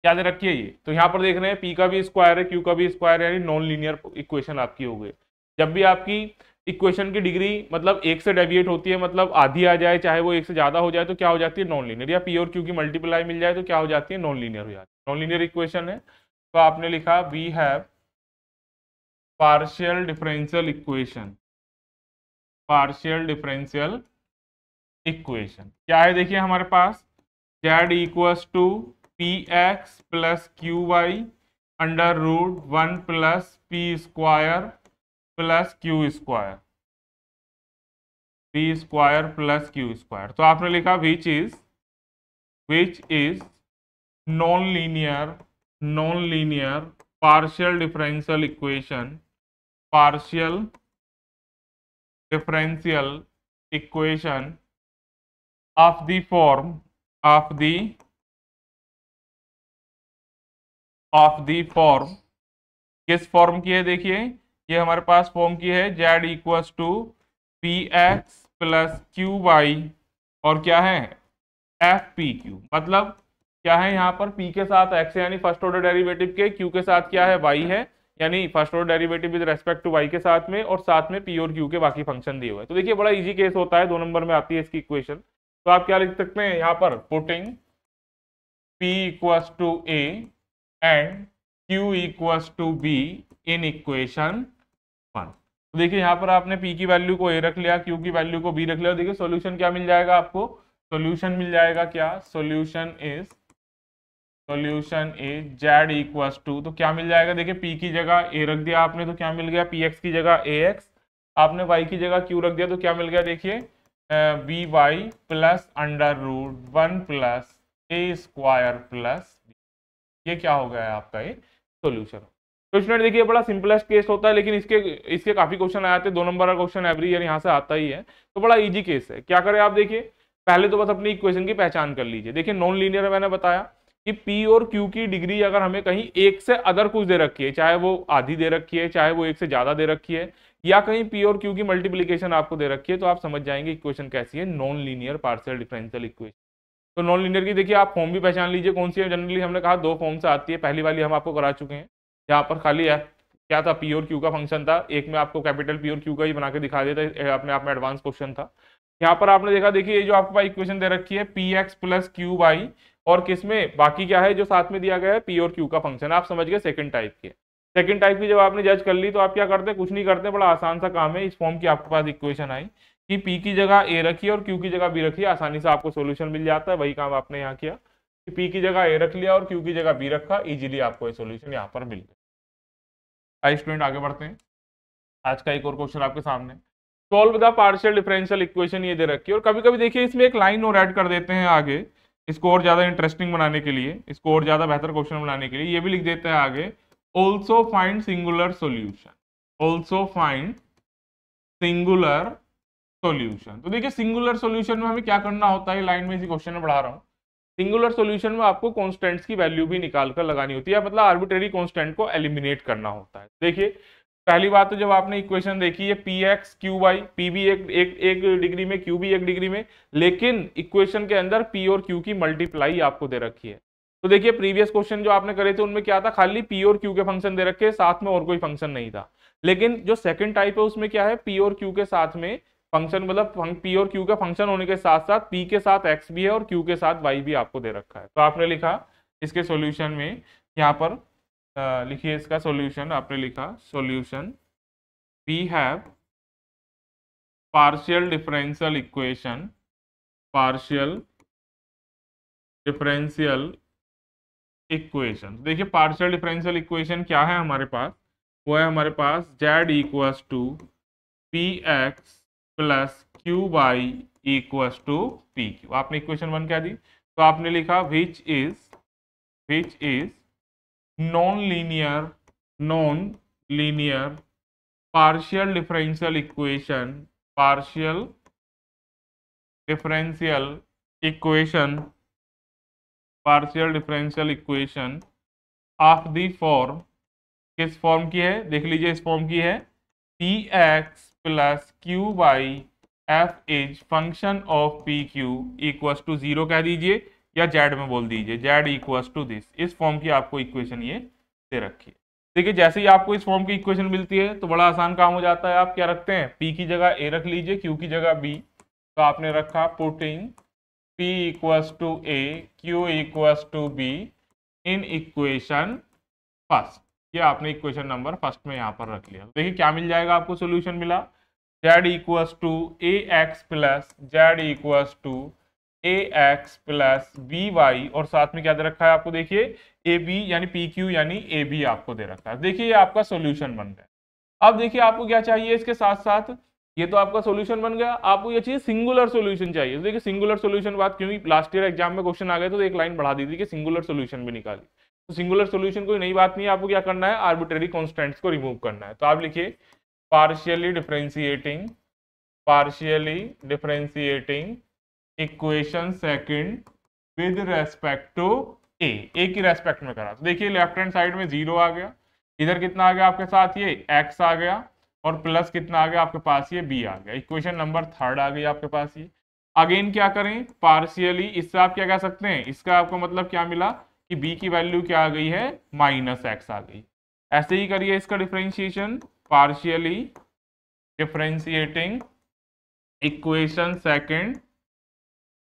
क्या दे रखिए ये तो यहाँ पर देख रहे हैं पी का भी स्क्वायर है क्यू का भी स्क्वायर है यानी नॉन लीनियर इक्वेशन आपकी हो गई जब भी आपकी इक्वेशन की डिग्री मतलब एक से डेविएट होती है मतलब आधी आ जाए चाहे वो एक से ज्यादा हो जाए तो क्या हो जाती है नॉन लीनियर या पी और क्यू की मल्टीप्लाई मिल जाए तो क्या हो जाती है नॉन लीनियर हो जाती है नॉन लीनियर इक्वेशन है तो आपने लिखा we have partial differential equation partial differential equation क्या है देखिए हमारे पास Z equals to P x plus Q Y under root one plus P square plus Q square P square plus Q square तो आपने लिखा which is which is non linear non linear partial differential equation partial differential equation of the form of the of the form किस form की है देखिए ये हमारे पास फॉर्म की है Z equals to P x plus Q Y और क्या है एफ पी क्यू मतलब क्या है यहाँ पर पी के साथ एक्स यानी फर्स्ट ऑर्डर डेरिवेटिव के क्यू के साथ क्या है वाई है यानी first order derivative with respect to Y के साथ में और साथ में पी और क्यू के बाकी फंक्शन दिए हुए तो देखिए बड़ा इजी केस होता है दो नंबर में आती है इसकी इक्वेशन तो आप क्या लिख सकते हैं यहाँ पर putting P equals to A and Q equals to B in equation one तो देखिए यहाँ पर आपने पी की वैल्यू को ए रख लिया क्यू की वैल्यू को बी रख लिया देखिए सोल्यूशन क्या मिल जाएगा आपको सोल्यूशन मिल जाएगा क्या solution is solution A Z equals to तो क्या मिल जाएगा देखिए पी की जगह ए रख दिया आपने तो क्या मिल गया पी एक्स की जगह ए एक्स आपने वाई की जगह क्यू रख दिया तो क्या मिल गया देखिए B Y plus under root one plus A square plus ये क्या हो गया है आपका ये तो सोल्यूशन क्वेश्चन देखिए बड़ा सिंपलेस्ट केस होता है लेकिन इसके इसके काफी क्वेश्चन आते हैं दो नंबर का क्वेश्चन एवरी ईयर यहाँ से आता ही है तो बड़ा इजी केस है क्या करें आप देखिए पहले तो बस अपनी इक्वेशन की पहचान कर लीजिए देखिए नॉन लीनियर मैंने बताया कि पी और क्यू की डिग्री अगर हमें कहीं एक से अदर कुछ दे रखी है चाहे वो आधी दे रखी है चाहे वो एक से ज्यादा दे रखी है या कहीं पी और क्यू की मल्टीप्लीकेशन आपको दे रखी है तो आप समझ जाएंगे इक्वेशन कैसी है non linear partial differential equation तो नॉन लीनियर की देखिए आप फॉर्म भी पहचान लीजिए कौन सी है जनरली हमने कहा दो फॉर्म से आती है पहली वाली हम आपको करा चुके हैं यहाँ पर खाली है क्या था पी और क्यू का फंक्शन था एक में आपको कैपिटल पी और क्यू का ही बना के दिखा देता अपने आप में एडवांस क्वेश्चन था यहाँ पर आपने देखा देखिए ये जो आपके पास इक्वेशन दे रखी है P x plus Q Y और किस में बाकी क्या है जो साथ में दिया गया है पी और क्यू का फंक्शन आप समझ गए सेकंड टाइप के सेकंड टाइप की जब आपने जज कर ली तो आप क्या करते हैं कुछ नहीं करते बड़ा आसान सा काम है इस फॉर्म की आपके पास इक्वेशन आई कि पी की जगह ए रखिए और क्यू की जगह बी रखिए आसानी से आपको सोल्यूशन मिल जाता है वही काम आपने यहाँ किया कि पी की जगह ए रख लिया और क्यू की जगह बी रखा इजिली आपको ये सोल्यूशन यहाँ पर मिल गया आई स्टूडेंट आगे बढ़ते हैं आज का एक और क्वेश्चन आपके सामने solve the partial differential equation ये दे रखी है और कभी कभी देखिए इसमें एक लाइन और ऐड कर देते हैं आगे इसको और ज़्यादा इंटरेस्टिंग बनाने के लिए इसको और ज़्यादा बेहतर क्वेश्चन बनाने के लिए ये भी लिख देते हैं आगे also find singular solution also find singular solution तो देखिए सिंगुलर सोल्यूशन में हमें क्या करना होता है लाइन में इसी क्वेश्चन में पढ़ा रहा हूँ सिंगुलर सोल्यूशन में आपको कॉन्स्टेंट्स की वैल्यू भी निकाल कर लगानी होती है मतलब आर्बिट्रेरी कॉन्स्टेंट को एलिमिनेट करना होता है देखिए पहली बात तो जब आपने इक्वेशन देखी है P X Q Y P भी एक, एक एक डिग्री में क्यू भी एक डिग्री में लेकिन इक्वेशन के अंदर पी और क्यू की मल्टीप्लाई आपको दे रखी है तो देखिए प्रीवियस क्वेश्चन जो आपने करे थे उनमें क्या था खाली पी और क्यू के फंक्शन दे रखे साथ में और कोई फंक्शन नहीं था लेकिन जो सेकंड टाइप है उसमें क्या है पी और क्यू के साथ में फंक्शन मतलब पी और क्यू का फंक्शन होने के साथ साथ पी के साथ एक्स भी है और क्यू के साथ वाई भी आपको दे रखा है तो आपने लिखा इसके सोल्यूशन में यहाँ पर लिखिए इसका सॉल्यूशन आपने लिखा solution we have partial differential equation partial differential equation देखिए पार्शियल डिफरेंशियल इक्वेशन क्या है हमारे पास वो है हमारे पास Z equals to P x plus Q by equals to P Q आपने इक्वेशन वन क्या दी तो आपने लिखा which is which is non linear non linear partial differential equation partial differential equation partial differential equation of the form किस form की है देख लीजिए इस फॉर्म की है P x plus Q Y F is function of P Q equals to zero कह दीजिए या जेड में बोल दीजिए जेड इक्वस टू दिस इस फॉर्म की आपको इक्वेशन ये दे रखी है देखिए जैसे ही आपको इस फॉर्म की इक्वेशन मिलती है तो बड़ा आसान काम हो जाता है आप क्या रखते हैं पी की जगह ए रख लीजिए क्यू की जगह बी तो आपने रखा putting P equals to A Q equals to B in equation first ये आपने इक्वेशन नंबर फर्स्ट में यहाँ पर रख लिया देखिए क्या मिल जाएगा आपको सोल्यूशन मिला Z equals to A X plus Z equals to A X plus B Y और साथ में क्या दे रखा है आपको देखिए ए बी यानी पी क्यू यानी ए बी आपको दे रखा है देखिए ये आपका सोल्यूशन बन गया अब देखिए आपको क्या चाहिए इसके साथ साथ ये तो आपका सोल्यूशन बन गया आपको ये चाहिए सिंगुलर सोल्यूशन चाहिए तो देखिए सिंगुलर सोल्यूशन बात क्योंकि लास्ट ईयर एग्जाम में क्वेश्चन आ गए तो एक लाइन बढ़ा दी थी कि सिंगुलर सोल्यूशन भी निकाली तो सिंगुलर सोल्यूशन कोई नई बात नहीं है आपको क्या करना है आर्बिट्रेरी कॉन्स्टेंट्स को रिमूव करना है तो आप लिखिए partially differentiating partially differentiating equation second with respect to ए ए की रेस्पेक्ट में करा तो देखिए लेफ्ट हैंड साइड में जीरो आ गया इधर कितना आ गया आपके साथ ये एक्स आ गया और प्लस कितना आ गया आपके पास ये बी आ गया इक्वेशन नंबर थर्ड आ गई आपके पास ये अगेन क्या करें पार्शियली इससे आप क्या कह सकते हैं इसका आपको मतलब क्या मिला कि बी की वैल्यू क्या आ गई है माइनस एक्स आ गई ऐसे ही करिए इसका differentiation partially differentiating equation second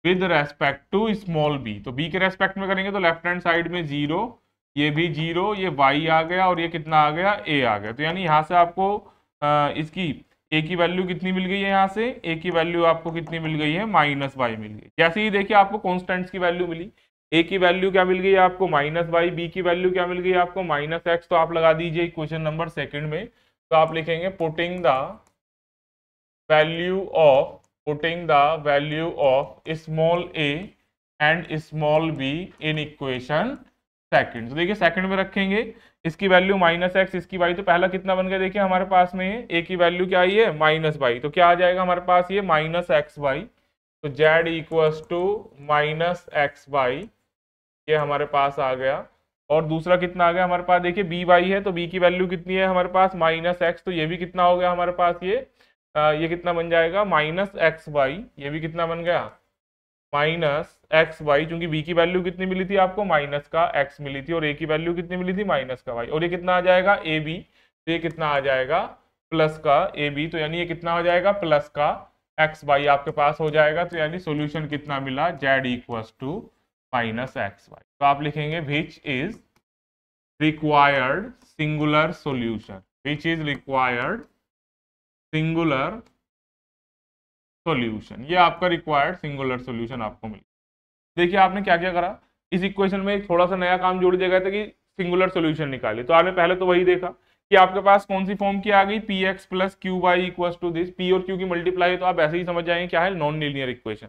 with respect to small b तो बी के रेस्पेक्ट में करेंगे तो लेफ्ट हैंड साइड में जीरो ये भी जीरो ये वाई आ गया और ये कितना आ गया ए आ गया तो यानी यहाँ से आपको आ, इसकी ए की वैल्यू कितनी मिल गई है यहाँ से ए की वैल्यू आपको कितनी मिल गई है माइनस वाई मिल गई जैसे ही देखिए आपको कॉन्स्टेंट्स की वैल्यू मिली ए की वैल्यू क्या मिल गई आपको माइनस वाई बी की वैल्यू क्या मिल गई आपको माइनस एक्स तो आप लगा दीजिए क्वेश्चन नंबर सेकंड में तो आप लिखेंगे putting the value of putting the value of small a and small b in equation second तो देखिए सेकंड में रखेंगे इसकी वैल्यू माइनस एक्स इसकी वाई तो पहला कितना बन गया देखिए हमारे पास में ए की वैल्यू क्या आई है माइनस वाई तो क्या आ जाएगा हमारे पास ये माइनस एक्स वाई तो z equals to minus x y ये हमारे पास आ गया और दूसरा कितना आ गया हमारे पास देखिए बी वाई है तो बी की वैल्यू कितनी है हमारे पास माइनस एक्स तो ये भी कितना हो गया हमारे पास ये ये कितना बन जाएगा माइनस एक्स वाई ये भी कितना बन गया माइनस एक्स वाई चूंकि बी की वैल्यू कितनी मिली थी आपको माइनस का एक्स मिली थी और ए की वैल्यू कितनी मिली थी माइनस का वाई और ये कितना आ जाएगा ए बी तो ये कितना आ जाएगा प्लस का ए बी तो यानी ये कितना हो जाएगा प्लस का एक्स वाई आपके पास हो जाएगा तो यानी सोल्यूशन कितना मिला Z equals to minus x y तो आप लिखेंगे which is required singular solution which is required singular solution ये आपका रिक्वायर्ड सिंगुलर सॉल्यूशन आपको मिल देखिए आपने क्या क्या करा इस इक्वेशन में एक थोड़ा सा नया काम जोड़ दिया गया था कि सिंगुलर सॉल्यूशन निकाले तो आपने पहले तो वही देखा कि आपके पास कौन सी फॉर्म की आ गई p x plus Q y equal to this p और क्यू की मल्टीप्लाई है तो आप ऐसे ही समझ जाएंगे क्या है नॉन लिनियर इक्वेशन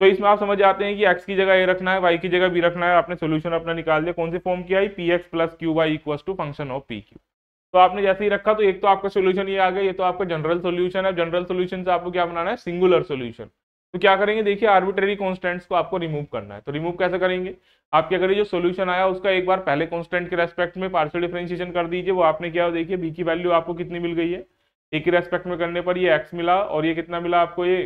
तो इसमें आप समझ जाते हैं कि एक्स की जगह ए रखना है वाई की जगह बी रखना है आपने सोल्यूशन अपना निकाल दिया कौन सी फॉर्म की आई p x plus Q y equal to function of P q तो आपने जैसे ही रखा तो एक तो आपका सोल्यूशन ये आ गया ये तो आपका जनरल सोल्यूशन है जनरल सोल्यूशन से आपको क्या बनाना है सिंगुलर सोल्यूशन तो क्या करेंगे देखिए आर्बिट्रेरी कॉन्स्टेंट्स को आपको रिमूव करना है तो रिमूव कैसे करेंगे आप क्या करिए जो सोल्यूशन आया उसका एक बार पहले कॉन्स्टेंट के रेस्पेक्ट में पार्शियल डिफ्रेंशिएशन कर दीजिए वो आपने क्या देखिए बी की वैल्यू आपको कितनी मिल गई है ए के रेस्पेक्ट में करने पर ये एक्स मिला और ये कितना मिला आपको ये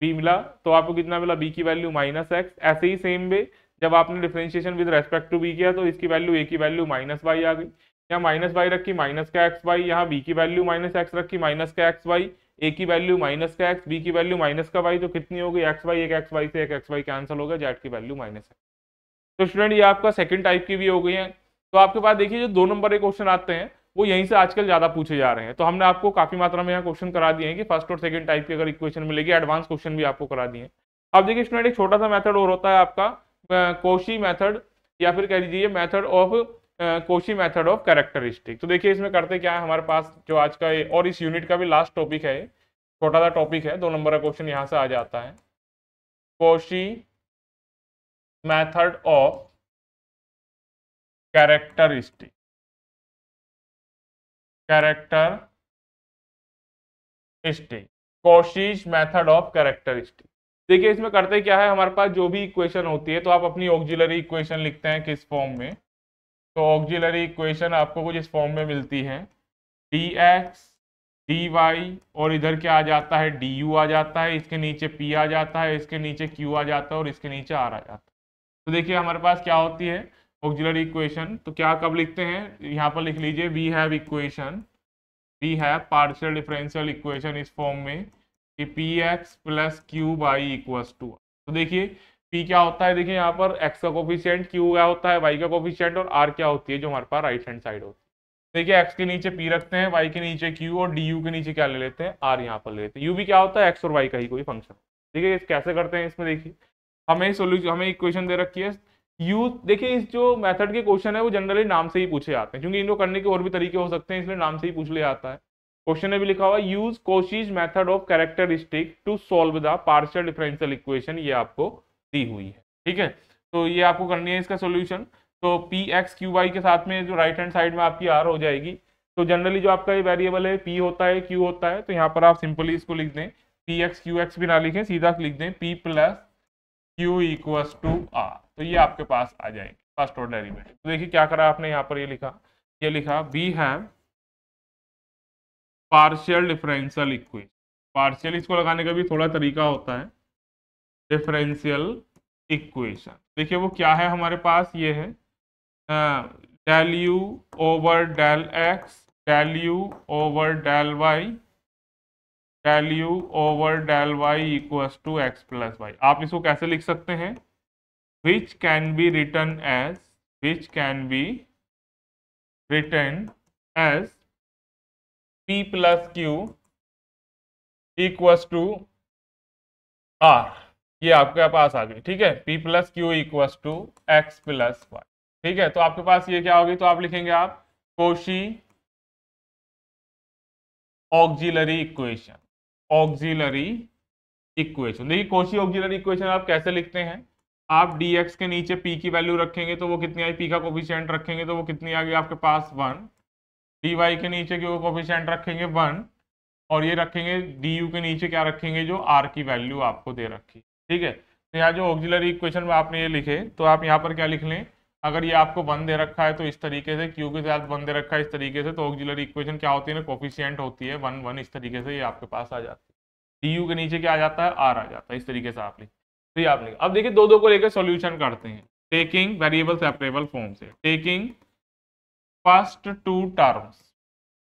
बी मिला तो आपको कितना मिला बी की वैल्यू माइनस एक्स ऐसे ही सेम वे जब आपने differentiation with respect to b किया तो इसकी वैल्यू ए की वैल्यू माइनस वाई आ गई यहाँ माइनस वाई रखी माइनस का एक्स वाई यहाँ बी की वैल्यू माइनस एक्स रखी माइनस का एक्स वाई ए की वैल्यू माइनस का एक्स बी की वैल्यू माइनस का वाई तो कितनी होगी एक्स वाई एक एक्स वाई से एक एक्स वाई कैंसिल हो गया जेड की वैल्यू माइनस है तो स्टूडेंट ये आपका सेकंड टाइप की भी हो गई है तो आपके पास देखिए जो दो नंबर के क्वेश्चन आते हैं वो यहीं से आजकल ज्यादा पूछे जा रहे हैं तो हमने आपको काफी मात्रा में यहाँ क्वेश्चन करा दिए हैं कि फर्स्ट और सेकंड टाइप की अगर इक्वेशन मिलेगी एडवांस क्वेश्चन भी आपको करा दिए अब देखिए स्टूडेंट एक छोटा सा मैथड और होता है आपका कोशी मैथड या फिर कह लीजिए method of Cauchy method of characteristic तो देखिए इसमें करते क्या है हमारे पास जो आज का ये और इस यूनिट का भी लास्ट टॉपिक है छोटा सा टॉपिक है दो नंबर का क्वेश्चन यहाँ से आ जाता है Cauchy method of characteristic characteristic Cauchy method of characteristic देखिए इसमें करते क्या है हमारे पास जो भी इक्वेशन होती है तो आप अपनी ऑक्जिलरी इक्वेशन लिखते हैं किस फॉर्म में तो ऑक्जिलरी इक्वेशन आपको कुछ इस फॉर्म में मिलती है डी एक्स डी वाई और इधर क्या आ जाता है डी यू आ जाता है इसके नीचे पी आ जाता है इसके नीचे क्यू आ जाता है और इसके नीचे आर आ जाता है तो देखिए हमारे पास क्या होती है ऑक्जिलरी इक्वेशन तो क्या कब लिखते हैं यहाँ पर लिख लीजिए we have equation we have partial differential equation इस फॉर्म में कि p x plus Q by equals to तो देखिए पी क्या होता है देखिए यहाँ पर एक्स का कोफिशियंट क्यू क्या होता है वाई का कोफिशियंट और आर क्या होती है जो हमारे पास राइट हैंड साइड होती है देखिए एक्स के नीचे पी रखते हैं वाई के नीचे क्यू और डी यू के नीचे क्या ले लेते हैं आर यहाँ पर ले लेते हैं यू भी क्या होता है एक्स और वाई का ही कोई फंक्शन ठीक है कैसे करते हैं इसमें देखिए हमें सोल्यूशन हमें इक्वेशन दे रखी है यू देखिए इस जो मेथड के क्वेश्चन है वो जनरली नाम से ही पूछे जाते हैं क्योंकि इनको करने के और भी तरीके हो सकते हैं इसलिए नाम से ही पूछ लिया जाता है क्वेश्चन में भी लिखा हुआ use Cauchy method of characteristic to solve the partial differential equation ये आपको दी हुई है ठीक है तो ये आपको करनी है इसका सोल्यूशन तो पी एक्स क्यू वाई के साथ में जो राइट हैंड साइड में आपकी आर हो जाएगी तो जनरली जो आपका ये वेरिएबल है पी होता है क्यू होता है तो यहाँ पर आप सिंपली इसको लिख दें पी एक्स क्यू एक्स भी ना लिखें सीधा लिख दें p plus q equals to r तो ये आपके पास आ जाएंगे फर्स्ट ऑर्डर डेरिवेटिव तो देखिए क्या करा आपने यहाँ पर ये लिखा ये लिखा we have partial differential equation partial इसको लगाने का भी थोड़ा तरीका होता है डिफरेंशियल इक्वेशन देखिए वो क्या है हमारे पास ये है del u over del x del u over del Y del u over del y equals to x plus y आप इसको कैसे लिख सकते हैं which can be written as which can be written as p plus q equals to r ये आपके पास आ गई ठीक है p plus q equal to x plus y ठीक है तो आपके पास ये क्या होगी तो आप लिखेंगे आप Cauchy auxiliary equation auxiliary equation देखिए कोशी ऑक्जिलरी इक्वेशन आप कैसे लिखते हैं आप dx के नीचे p की वैल्यू रखेंगे तो वो कितनी आई p का कोफिशियंट रखेंगे तो वो कितनी आ गई आपके पास वन dy के नीचे क्यों कोफिशियंट रखेंगे वन और ये रखेंगे du के नीचे क्या रखेंगे जो r की वैल्यू आपको दे रखी ठीक है तो यहाँ जो ऑक्जिलरी इक्वेशन में आपने ये लिखे तो आप यहाँ पर क्या लिख लें अगर ये आपको वन दे रखा है तो इस तरीके से क्यू के साथ वन दे रखा है इस तरीके से तो ऑक्जिलरी इक्वेशन क्या होती है ना कोफिशियंट होती है वन वन इस तरीके से ये आपके पास आ जाती है डी के नीचे क्या आ जाता है आर आ जाता है इस तरीके से आप लिख तो ये आप लिख अब देखिए दो दो को लेकर सोल्यूशन करते हैं टेकिंग वेरिएबल सेपरेबल फॉर्म से taking first two terms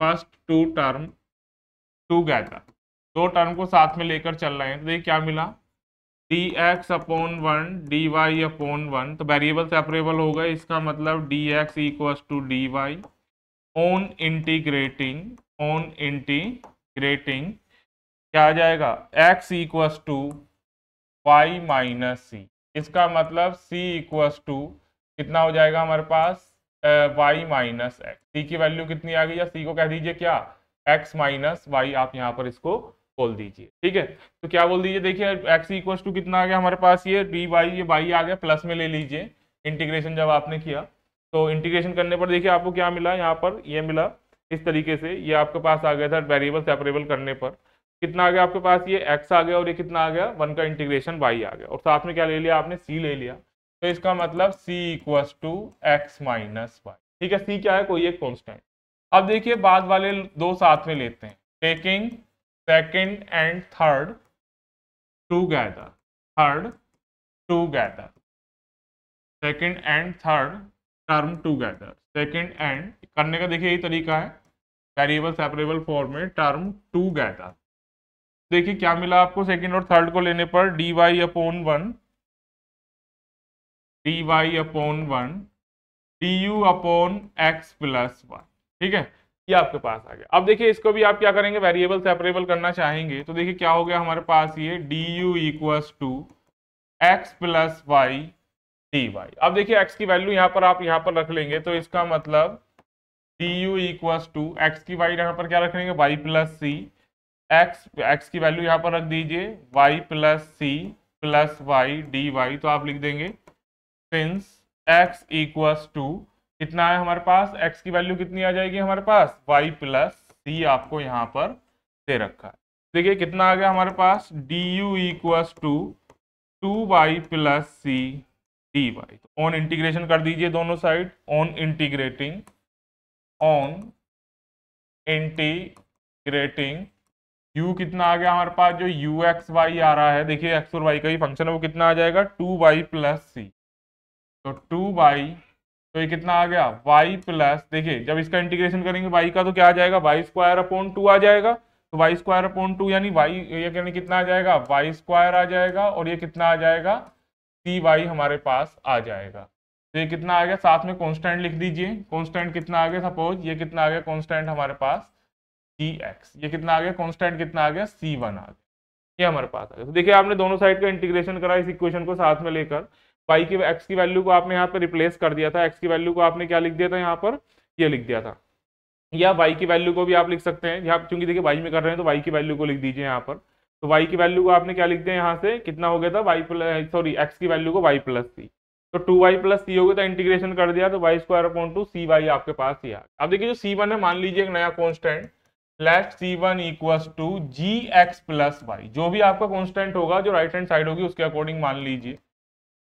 first two term together दो टर्म को साथ में लेकर चल रहे हैं तो देखिए क्या मिला d x upon one d y upon one तो वेरिएबल सेपरेबल होगा इसका मतलब d x equals to d y on integrating on integrating क्या आ जाएगा x equals to y minus c इसका मतलब c इक्वस टू कितना हो जाएगा हमारे पास y माइनस एक्स सी की वैल्यू कितनी आ गई या c को कह दीजिए क्या x माइनस वाई आप यहाँ पर इसको बोल दीजिए ठीक है तो क्या बोल दीजिए देखिए एक्स इक्व टू कितना आ गया हमारे पास ये डी बाई ये बाई आ गया प्लस में ले लीजिए इंटीग्रेशन जब आपने किया तो इंटीग्रेशन करने पर देखिए आपको क्या मिला यहाँ पर ये मिला इस तरीके से ये आपके पास आ गया था वेरिएबल सेपरेबल करने पर कितना आ गया आपके पास ये एक्स आ गया और ये कितना आ गया वन का इंटीग्रेशन वाई आ गया और साथ में क्या ले लिया आपने सी ले लिया तो इसका मतलब c equals to x minus y ठीक है सी क्या है कोई एक कॉन्स्टेंट अब देखिए बाद वाले दो साथ में लेते हैं taking second and third together third together second and third term together second and करने का देखिए यही तरीका है वेरिएबल सेपरेबल फॉर्म में टर्म टूगेदर देखिए क्या मिला आपको सेकेंड और थर्ड को लेने पर d y upon one d y upon one d u upon x plus one ठीक है ये आपके पास आ गया अब देखिए इसको भी आप क्या करेंगे वेरिएबल सेपरेबल करना चाहेंगे तो देखिए क्या हो गया हमारे पास ये d u equals to x plus y d y अब देखिए एक्स की वैल्यू यहाँ पर आप यहाँ पर रख लेंगे तो इसका मतलब d u equals to x की वाई यहाँ पर क्या रख लेंगे y plus c x x की वैल्यू यहाँ पर रख दीजिए y plus c plus y d y तो आप लिख देंगे सिंस एक्स इक्व टू कितना है हमारे पास एक्स की वैल्यू कितनी आ जाएगी हमारे पास वाई प्लस सी आपको यहाँ पर दे रखा है देखिए कितना आ गया हमारे पास d u equals to two y plus c d y on integration कर दीजिए दोनों side on integrating on integrating u कितना आ गया हमारे पास जो यू एक्स वाई आ रहा है देखिए एक्स और वाई का ही फंक्शन है वो कितना आ जाएगा टू वाई प्लस सी तो टू वाई तो ये कितना आ गया वाई प्लस देखिए जब इसका इंटीग्रेशन करेंगे वाई का तो क्या आ जाएगा वाई स्क्वायर अपॉन टू आ जाएगा तो वाई स्क्वायर अपॉन टू यानी वाई ये कितना आ जाएगा वाई स्क्वायर आ जाएगा और ये कितना आ जाएगा सी वाई हमारे पास आ जाएगा तो ये कितना आ गया साथ में कॉन्स्टेंट लिख दीजिए कॉन्स्टेंट कितना आ गया सपोज ये कितना आ गया कॉन्स्टेंट हमारे पास सी एक्स ये कितना आ गया कॉन्स्टेंट कितना आ गया सी वन आ गया ये हमारे पास आ गया तो देखिए आपने दोनों साइड का इंटीग्रेशन करा इस इक्वेशन को साथ में लेकर वाई की एक्स की वैल्यू को आपने यहाँ पर रिप्लेस कर दिया था एक्स की वैल्यू को आपने क्या लिख दिया था यहाँ पर ये लिख दिया था या वाई की वैल्यू को भी आप लिख सकते हैं यहाँ चूंकि देखिए वाई में कर रहे हैं तो वाई की वैल्यू को लिख दीजिए यहाँ पर तो वाई की वैल्यू को आपने क्या लिख दिया यहाँ से कितना हो गया था वाई प्लस सॉरी एक्स की वैल्यू को वाई प्लस सी तो टू वाई प्लस सी हो गया था तो इंटीग्रेशन कर दिया तो y square upon two c y आपके पास ही आ अब देखिए जो सी वन है मान लीजिए एक नया constant let c one equals to g x plus y जो भी आपका कॉन्स्टेंट होगा जो राइट हैंड साइड होगी उसके अकॉर्डिंग मान लीजिए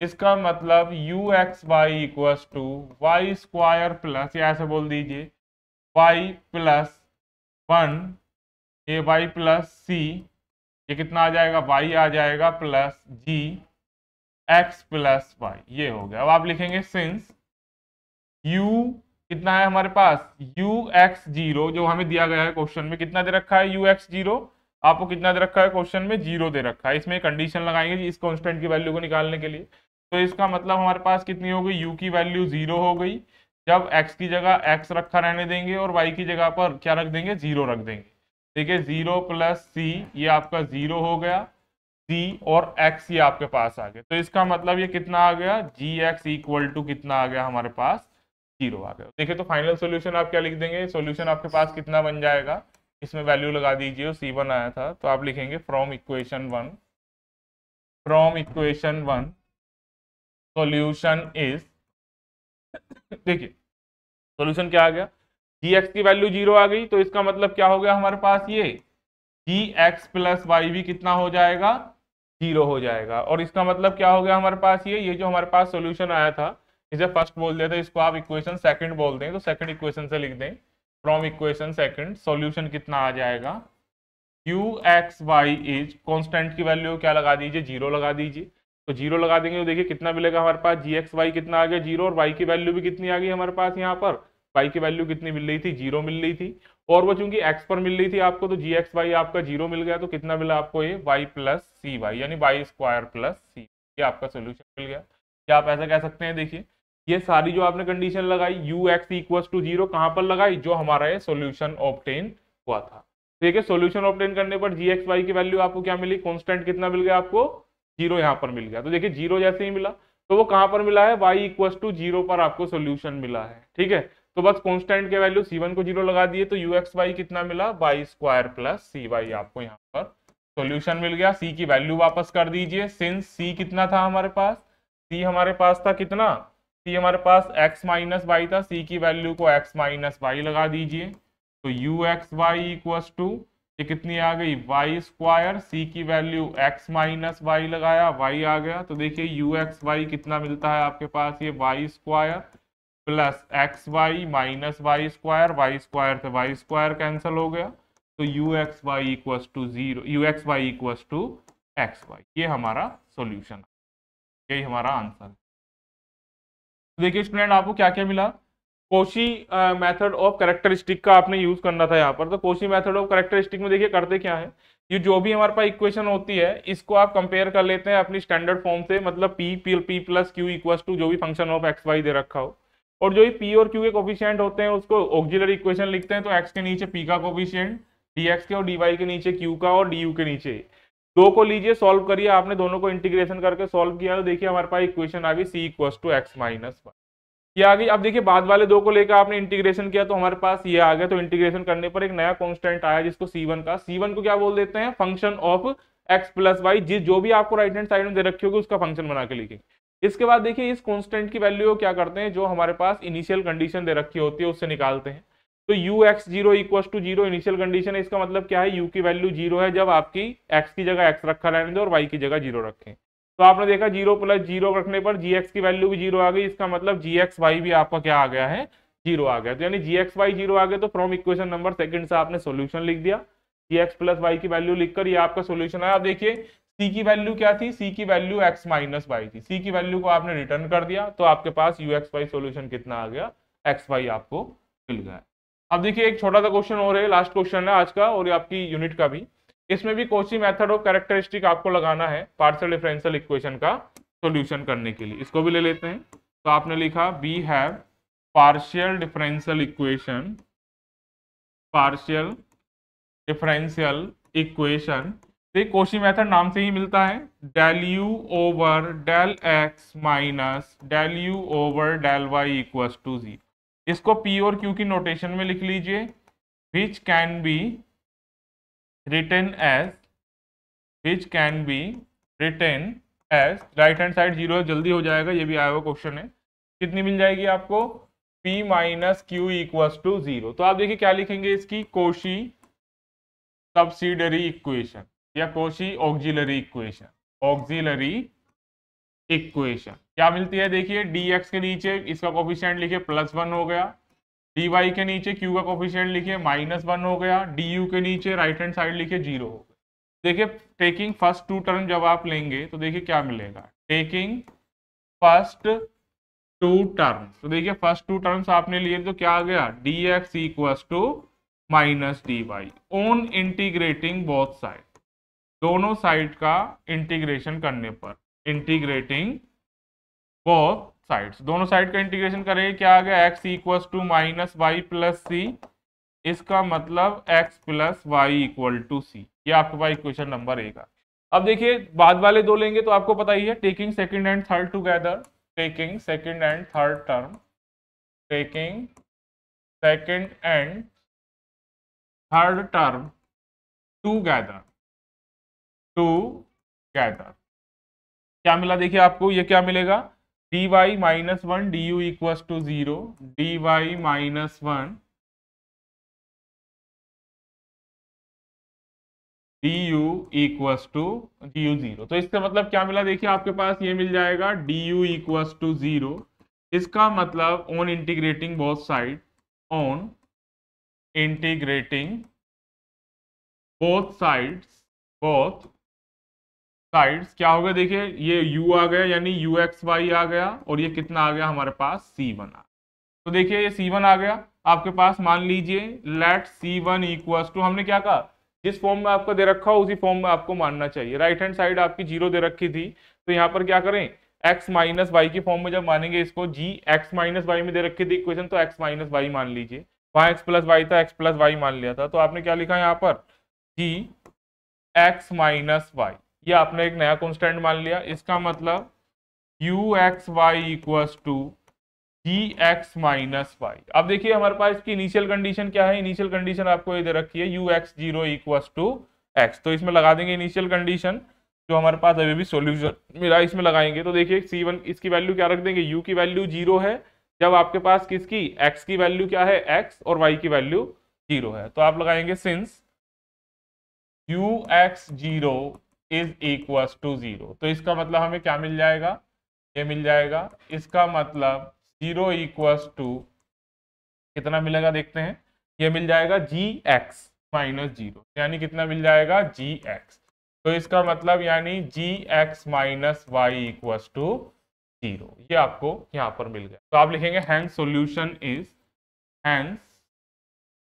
इसका मतलब u x y equal to y square plus या ऐसे बोल दीजिए y plus one a y plus सी ये कितना आ जाएगा वाई आ जाएगा plus g x plus y ये हो गया अब आप लिखेंगे सिंस यू कितना है हमारे पास यू एक्स जीरो जो हमें दिया गया है क्वेश्चन में कितना दे रखा है यू एक्स जीरो आपको कितना दे रखा है क्वेश्चन में जीरो दे रखा है इसमें कंडीशन लगाएंगे जी इस कॉन्स्टेंट की वैल्यू को निकालने के लिए तो इसका मतलब हमारे पास कितनी हो गई यू की वैल्यू जीरो हो गई जब एक्स की जगह एक्स रखा रहने देंगे और वाई की जगह पर क्या रख देंगे जीरो रख देंगे देखिए जीरो प्लस सी ये आपका जीरो हो गया सी और एक्स ये आपके पास आ गया तो इसका मतलब ये कितना आ गया जी एक्स इक्वल टू कितना आ गया हमारे पास जीरो आ गया देखिए तो फाइनल सोल्यूशन आप क्या लिख देंगे सोल्यूशन आपके पास कितना बन जाएगा इसमें वैल्यू लगा दीजिए सी वन आया था तो आप लिखेंगे from equation one from equation one solution is देखिए सॉल्यूशन क्या आ गया जी एक्स की वैल्यू जीरो आ गई तो इसका मतलब क्या हो गया हमारे पास ये जी एक्स प्लस वाई भी कितना हो जाएगा जीरो हो जाएगा और इसका मतलब क्या हो गया हमारे पास ये ये जो हमारे पास सॉल्यूशन आया था इसे फर्स्ट बोल देते इसको आप इक्वेशन सेकंड बोल दें तो सेकंड इक्वेशन से लिख दें फ्रॉम इक्वेशन सेकंड सॉल्यूशन कितना आ जाएगा q x y is constant की वैल्यू क्या लगा दीजिए जीरो लगा दीजिए तो जीरो लगा देंगे तो देखिए कितना मिलेगा हमारे पास जी एक्स वाई कितना आ गया जीरो और वाई की वैल्यू भी कितनी आ गई हमारे पास यहाँ पर वाई की वैल्यू कितनी मिल रही थी जीरो मिल रही थी और वो चूंकि एक्स पर मिल रही थी आपको तो जी एक्स वाई आपका जीरो मिल गया तो कितना मिला आपको ये वाई प्लस सी वाई यानी वाई स्क्वायर प्लस सी ये आपका सोल्यूशन मिल गया क्या आप ऐसा कह सकते हैं देखिए ये सारी जो आपने कंडीशन लगाई u x equals to zero कहाँ पर लगाई जो हमारा ये सोल्यूशन ऑप्टेन हुआ था तो देखिए सोल्यूशन ऑप्टेन करने पर जी एक्स वाई की वैल्यू आपको क्या मिली कॉन्स्टेंट कितना मिल गया आपको जीरो यहां पर मिल गया तो देखिए जीरो जैसे ही मिला तो वो कहां पर मिला है वाई इक्वस टू जीरो पर आपको सोल्यूशन मिला है ठीक है तो बस कॉन्स्टेंट के वैल्यू सी को जीरो लगा दिए तो यू कितना मिला वाई स्क्वायर आपको यहाँ पर सोल्यूशन मिल गया सी की वैल्यू वापस कर दीजिए सिंस सी कितना था हमारे पास सी हमारे पास था कितना सी हमारे पास एक्स माइनस वाई था सी की वैल्यू को एक्स माइनस वाई लगा दीजिए तो u x y equals to ये कितनी आ गई वाई स्क्वायर सी की वैल्यू एक्स माइनस वाई लगाया वाई आ गया तो देखिए यू एक्स वाई कितना मिलता है आपके पास ये y square plus x y minus y square Y square से वाई स्क्वायर कैंसिल हो गया तो u x y equals to zero u x y equals to x y ये हमारा सोल्यूशन यही हमारा आंसर देखिए स्टूडेंट आपको क्या क्या मिला कोशी मेथड ऑफ करेक्टरिस्टिक का आपने यूज करना था यहाँ पर तो कोशी मेथड ऑफ करेक्टरिस्टिक में देखिए करते क्या है ये जो भी हमारे पास इक्वेशन होती है इसको आप कंपेयर कर लेते हैं अपनी स्टैंडर्ड फॉर्म से मतलब p p p plus q equal to जो भी फंक्शन ऑफ एक्स वाई दे रखा हो और जो भी पी और क्यू के कोफिशियंट होते हैं उसको ऑक्जिलरी इक्वेशन लिखते हैं तो एक्स के नीचे पी का कोफिशियंट डी एक्स के और डी वाई के नीचे क्यू का और डी यू के नीचे दो को लीजिए सॉल्व करिए आपने दोनों को इंटीग्रेशन करके सॉल्व किया तो देखिए हमारे पास इक्वेशन आ गई c equal to x minus one ये आ गई अब देखिए बाद वाले दो को लेकर आपने इंटीग्रेशन किया तो हमारे पास ये आ गया तो इंटीग्रेशन करने पर एक नया कॉन्स्टेंट आया जिसको C1 का C1 को क्या बोल देते हैं function of x plus y जिस जो भी आपको राइट हैंड साइड में दे रखी होगी उसका फंक्शन बना के लिखेंगे इसके बाद देखिए इस कॉन्स्टेंट की वैल्यू को क्या करते हैं जो हमारे पास इनिशियल कंडीशन दे रखी होती है उससे निकालते हैं तो u x zero equal to zero initial condition है इसका मतलब क्या है यू की वैल्यू जीरो है जब आपकी एक्स की जगह एक्स रखा रहने दो और वाई की जगह जीरो रखें तो आपने देखा जीरो प्लस जीरो रखने पर जी एक्स की वैल्यू भी जीरो आ गई इसका मतलब जी एक्स वाई भी आपका क्या आ गया है जीरो आ गया तो यानी जी एक्स वाई जीरो आ गया तो फ्रॉम इक्वेशन नंबर सेकंड से आपने सॉल्यूशन लिख दिया जी एक्स प्लस वाई की वैल्यू लिखकर ये आपका सॉल्यूशन आया आप देखिए सी की वैल्यू क्या थी सी की वैल्यू एक्स माइनस वाई थी सी की वैल्यू को आपने रिटर्न कर दिया तो आपके पास यू एक्स वाई सोल्यूशन कितना आ गया एक्स वाई आपको मिल गया अब देखिए एक छोटा सा क्वेश्चन और है लास्ट क्वेश्चन है आज का और आपकी यूनिट का भी इसमें भी कोची मेथड ऑफ कैरेक्टरिस्टिक आपको लगाना है पार्सल डिफरेंशियल इक्वेशन का सॉल्यूशन करने के लिए इसको भी ले लेते हैं तो आपने लिखा we have partial differential equation partial differential equation ये कोशी मेथड नाम से ही मिलता है del u over del x minus del u over del y equals to g इसको पी और क्यू की नोटेशन में लिख लीजिए which can be written as which can be written as right hand side zero है जल्दी हो जाएगा ये भी आया हुआ क्वेश्चन है कितनी मिल जाएगी आपको p minus q equals to zero तो आप देखिए क्या लिखेंगे इसकी कोशी सब्सिडरी इक्वेशन या Cauchy auxiliary equation auxiliary equation क्या मिलती है देखिए dx के नीचे इसका कोफिशियंट लिखिए प्लस वन हो गया dy के नीचे क्यू का कोफिशियंट लिखिए माइनस वन हो गया डी यू के नीचे राइट हैंड साइड लिखिए जीरो हो गया देखिए टेकिंग फर्स्ट टू टर्म जब आप लेंगे तो देखिए क्या मिलेगा टेकिंग फर्स्ट टू टर्म तो देखिए फर्स्ट टू टर्म्स आपने लिए तो क्या आ गया d x equals to minus d y on integrating both side दोनों साइड का इंटीग्रेशन करने पर इंटीग्रेटिंग बोथ साइड दोनों साइड का इंटीग्रेशन करेंगे क्या आ गया x equal to minus y plus c इसका मतलब x plus y equal to c ये आपके पास इक्वेशन नंबर एक है अब देखिए बाद वाले दो लेंगे तो आपको पता ही है taking second and third together taking second and third term taking second and third term together gather क्या मिला देखिए आपको ये क्या मिलेगा d y minus one d u equal to zero d y minus one d u equal to d u zero तो इसका मतलब क्या मिला देखिए आपके पास ये मिल जाएगा d u equal to zero इसका मतलब on integrating both side on integrating both sides both sides क्या होगा देखिए ये u आ गया यानी यू एक्स वाई आ गया और ये कितना आ गया हमारे पास c1 आ गया तो देखिए ये c1 आ गया आपके पास मान लीजिए late c1 one equals to हमने क्या कहा जिस फॉर्म में आपको दे रखा हो उसी फॉर्म में आपको मानना चाहिए राइट हैंड साइड आपकी जीरो दे रखी थी तो यहाँ पर क्या करें x माइनस वाई की फॉर्म में जब मानेंगे इसको जी एक्स माइनस वाई में दे रखी थी इक्वेशन तो एक्स माइनस वाई मान लीजिए वहाँ एक्स प्लस वाई था एक्स प्लस वाई मान लिया था तो आपने क्या लिखा यहाँ पर जी एक्स माइनस वाई ये आपने एक नया कॉन्स्टेंट मान लिया इसका मतलब u x y equals to g x minus y अब देखिए हमारे पास इसकी इनिशियल कंडीशन क्या है इनिशियल कंडीशन आपको ये दे रखी है u x zero equals to x तो इसमें लगा देंगे इनिशियल कंडीशन जो हमारे पास अभी भी सोल्यूशन मिला इसमें लगाएंगे तो देखिए सी वन इसकी वैल्यू क्या रख देंगे यू की वैल्यू जीरो है जब आपके पास किसकी एक्स की वैल्यू क्या है एक्स और वाई की वैल्यू जीरो है तो आप लगाएंगे since u x zero is equals to zero तो इसका मतलब हमें क्या मिल जाएगा ये मिल जाएगा इसका मतलब जीरो इक्वस टू कितना मिलेगा देखते हैं ये मिल जाएगा जी एक्स माइनस जीरो यानी कितना मिल जाएगा जी एक्स तो इसका मतलब यानी g x minus y equals to zero ये आपको यहाँ पर मिल गया तो आप लिखेंगे hang solution is hang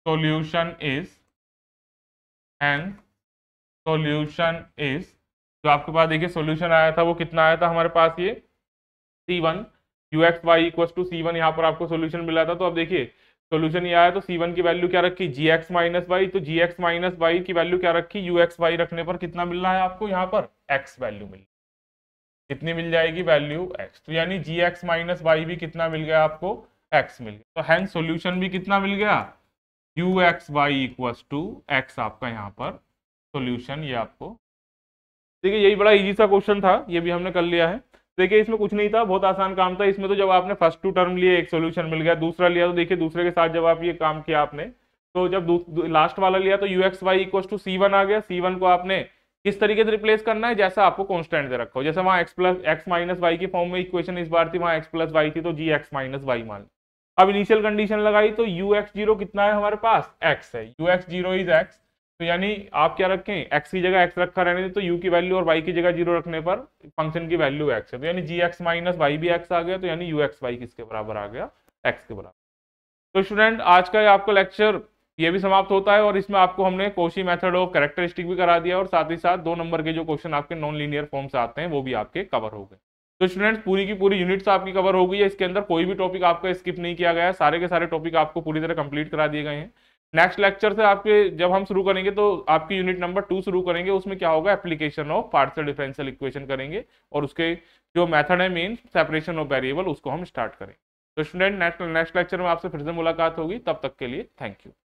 solution is hang solution is जो आपके पास देखिए सोल्यूशन आया था वो कितना आया था हमारे पास ये c one u x y equal to c one यहाँ पर आपको सोल्यूशन मिला था तो अब देखिए सोल्यूशन ये आया तो सी वन की वैल्यू क्या रखी जी एक्स माइनस वाई तो जी एक्स माइनस वाई की वैल्यू क्या रखी यू एक्स वाई रखने पर कितना मिल रहा है आपको यहाँ पर एक्स वैल्यू मिल कितनी मिल जाएगी वैल्यू एक्स तो यानी जी एक्स माइनस वाई भी कितना मिल गया आपको एक्स मिल गया तो हैंड सोल्यूशन भी कितना मिल गया u x y equal to x आपका यहाँ पर सोल्यूशन ये आपको देखिए यही बड़ा इजी सा क्वेश्चन था ये भी हमने कर लिया है देखिए इसमें कुछ नहीं था बहुत आसान काम था इसमें तो जब आपने फर्स्ट टू टर्म लिए एक सोल्यूशन मिल गया दूसरा लिया तो देखिए दूसरे के साथ जब आप ये काम किया आपने तो जब लास्ट वाला लिया तो u x y equal to c one आ गया सी वन को आपने किस तरीके से रिप्लेस करना है जैसा आपको कॉन्स्टेंट दे रखा हो जैसे वहाँ x plus x minus y की फॉर्म में इक्वेशन इस बार थी वहाँ एक्स प्लस वाई थी तो जी एक्स माइनस वाई मान अब इनिशियल कंडीशन लगाई तो यू एक्स जीरो कितना है हमारे पास एक्स है u x zero is x तो यानी आप क्या रखें एक्स की जगह एक्स रखा रहने तो यू की वैल्यू और वाई की जगह जीरो रखने पर फंक्शन की वैल्यू एक्स है तो यानी जी एक्स माइनस वाई भी एक्स आ गया तो यानी यू एक्स वाई किसके बराबर आ गया एक्स के बराबर तो स्टूडेंट आज का आपका लेक्चर ये भी समाप्त होता है और इसमें आपको हमने कोशी मेथड ऑफ करेक्टरिस्टिक भी करा दिया और साथ ही साथ दो नंबर के जो क्वेश्चन आपके नॉन लीनियर फॉर्म से आते हैं वो भी आपके कवर हो गए तो स्टूडेंट्स पूरी की पूरी यूनिट्स आपकी कवर हो गई है इसके अंदर कोई भी टॉपिक आपका स्किप नहीं किया गया सारे के सारे टॉपिक आपको पूरी तरह कंप्लीट करा दिए गए हैं नेक्स्ट लेक्चर से आपके जब हम शुरू करेंगे तो आपकी यूनिट नंबर टू शुरू करेंगे उसमें क्या होगा application of partial differential equation करेंगे और उसके जो मेथड है मेन सेपरेशन ऑफ वेरिएबल उसको हम स्टार्ट करेंगे तो स्टूडेंट नेक्स्ट नेक्स्ट लेक्चर में आपसे फिर से मुलाकात होगी तब तक के लिए थैंक यू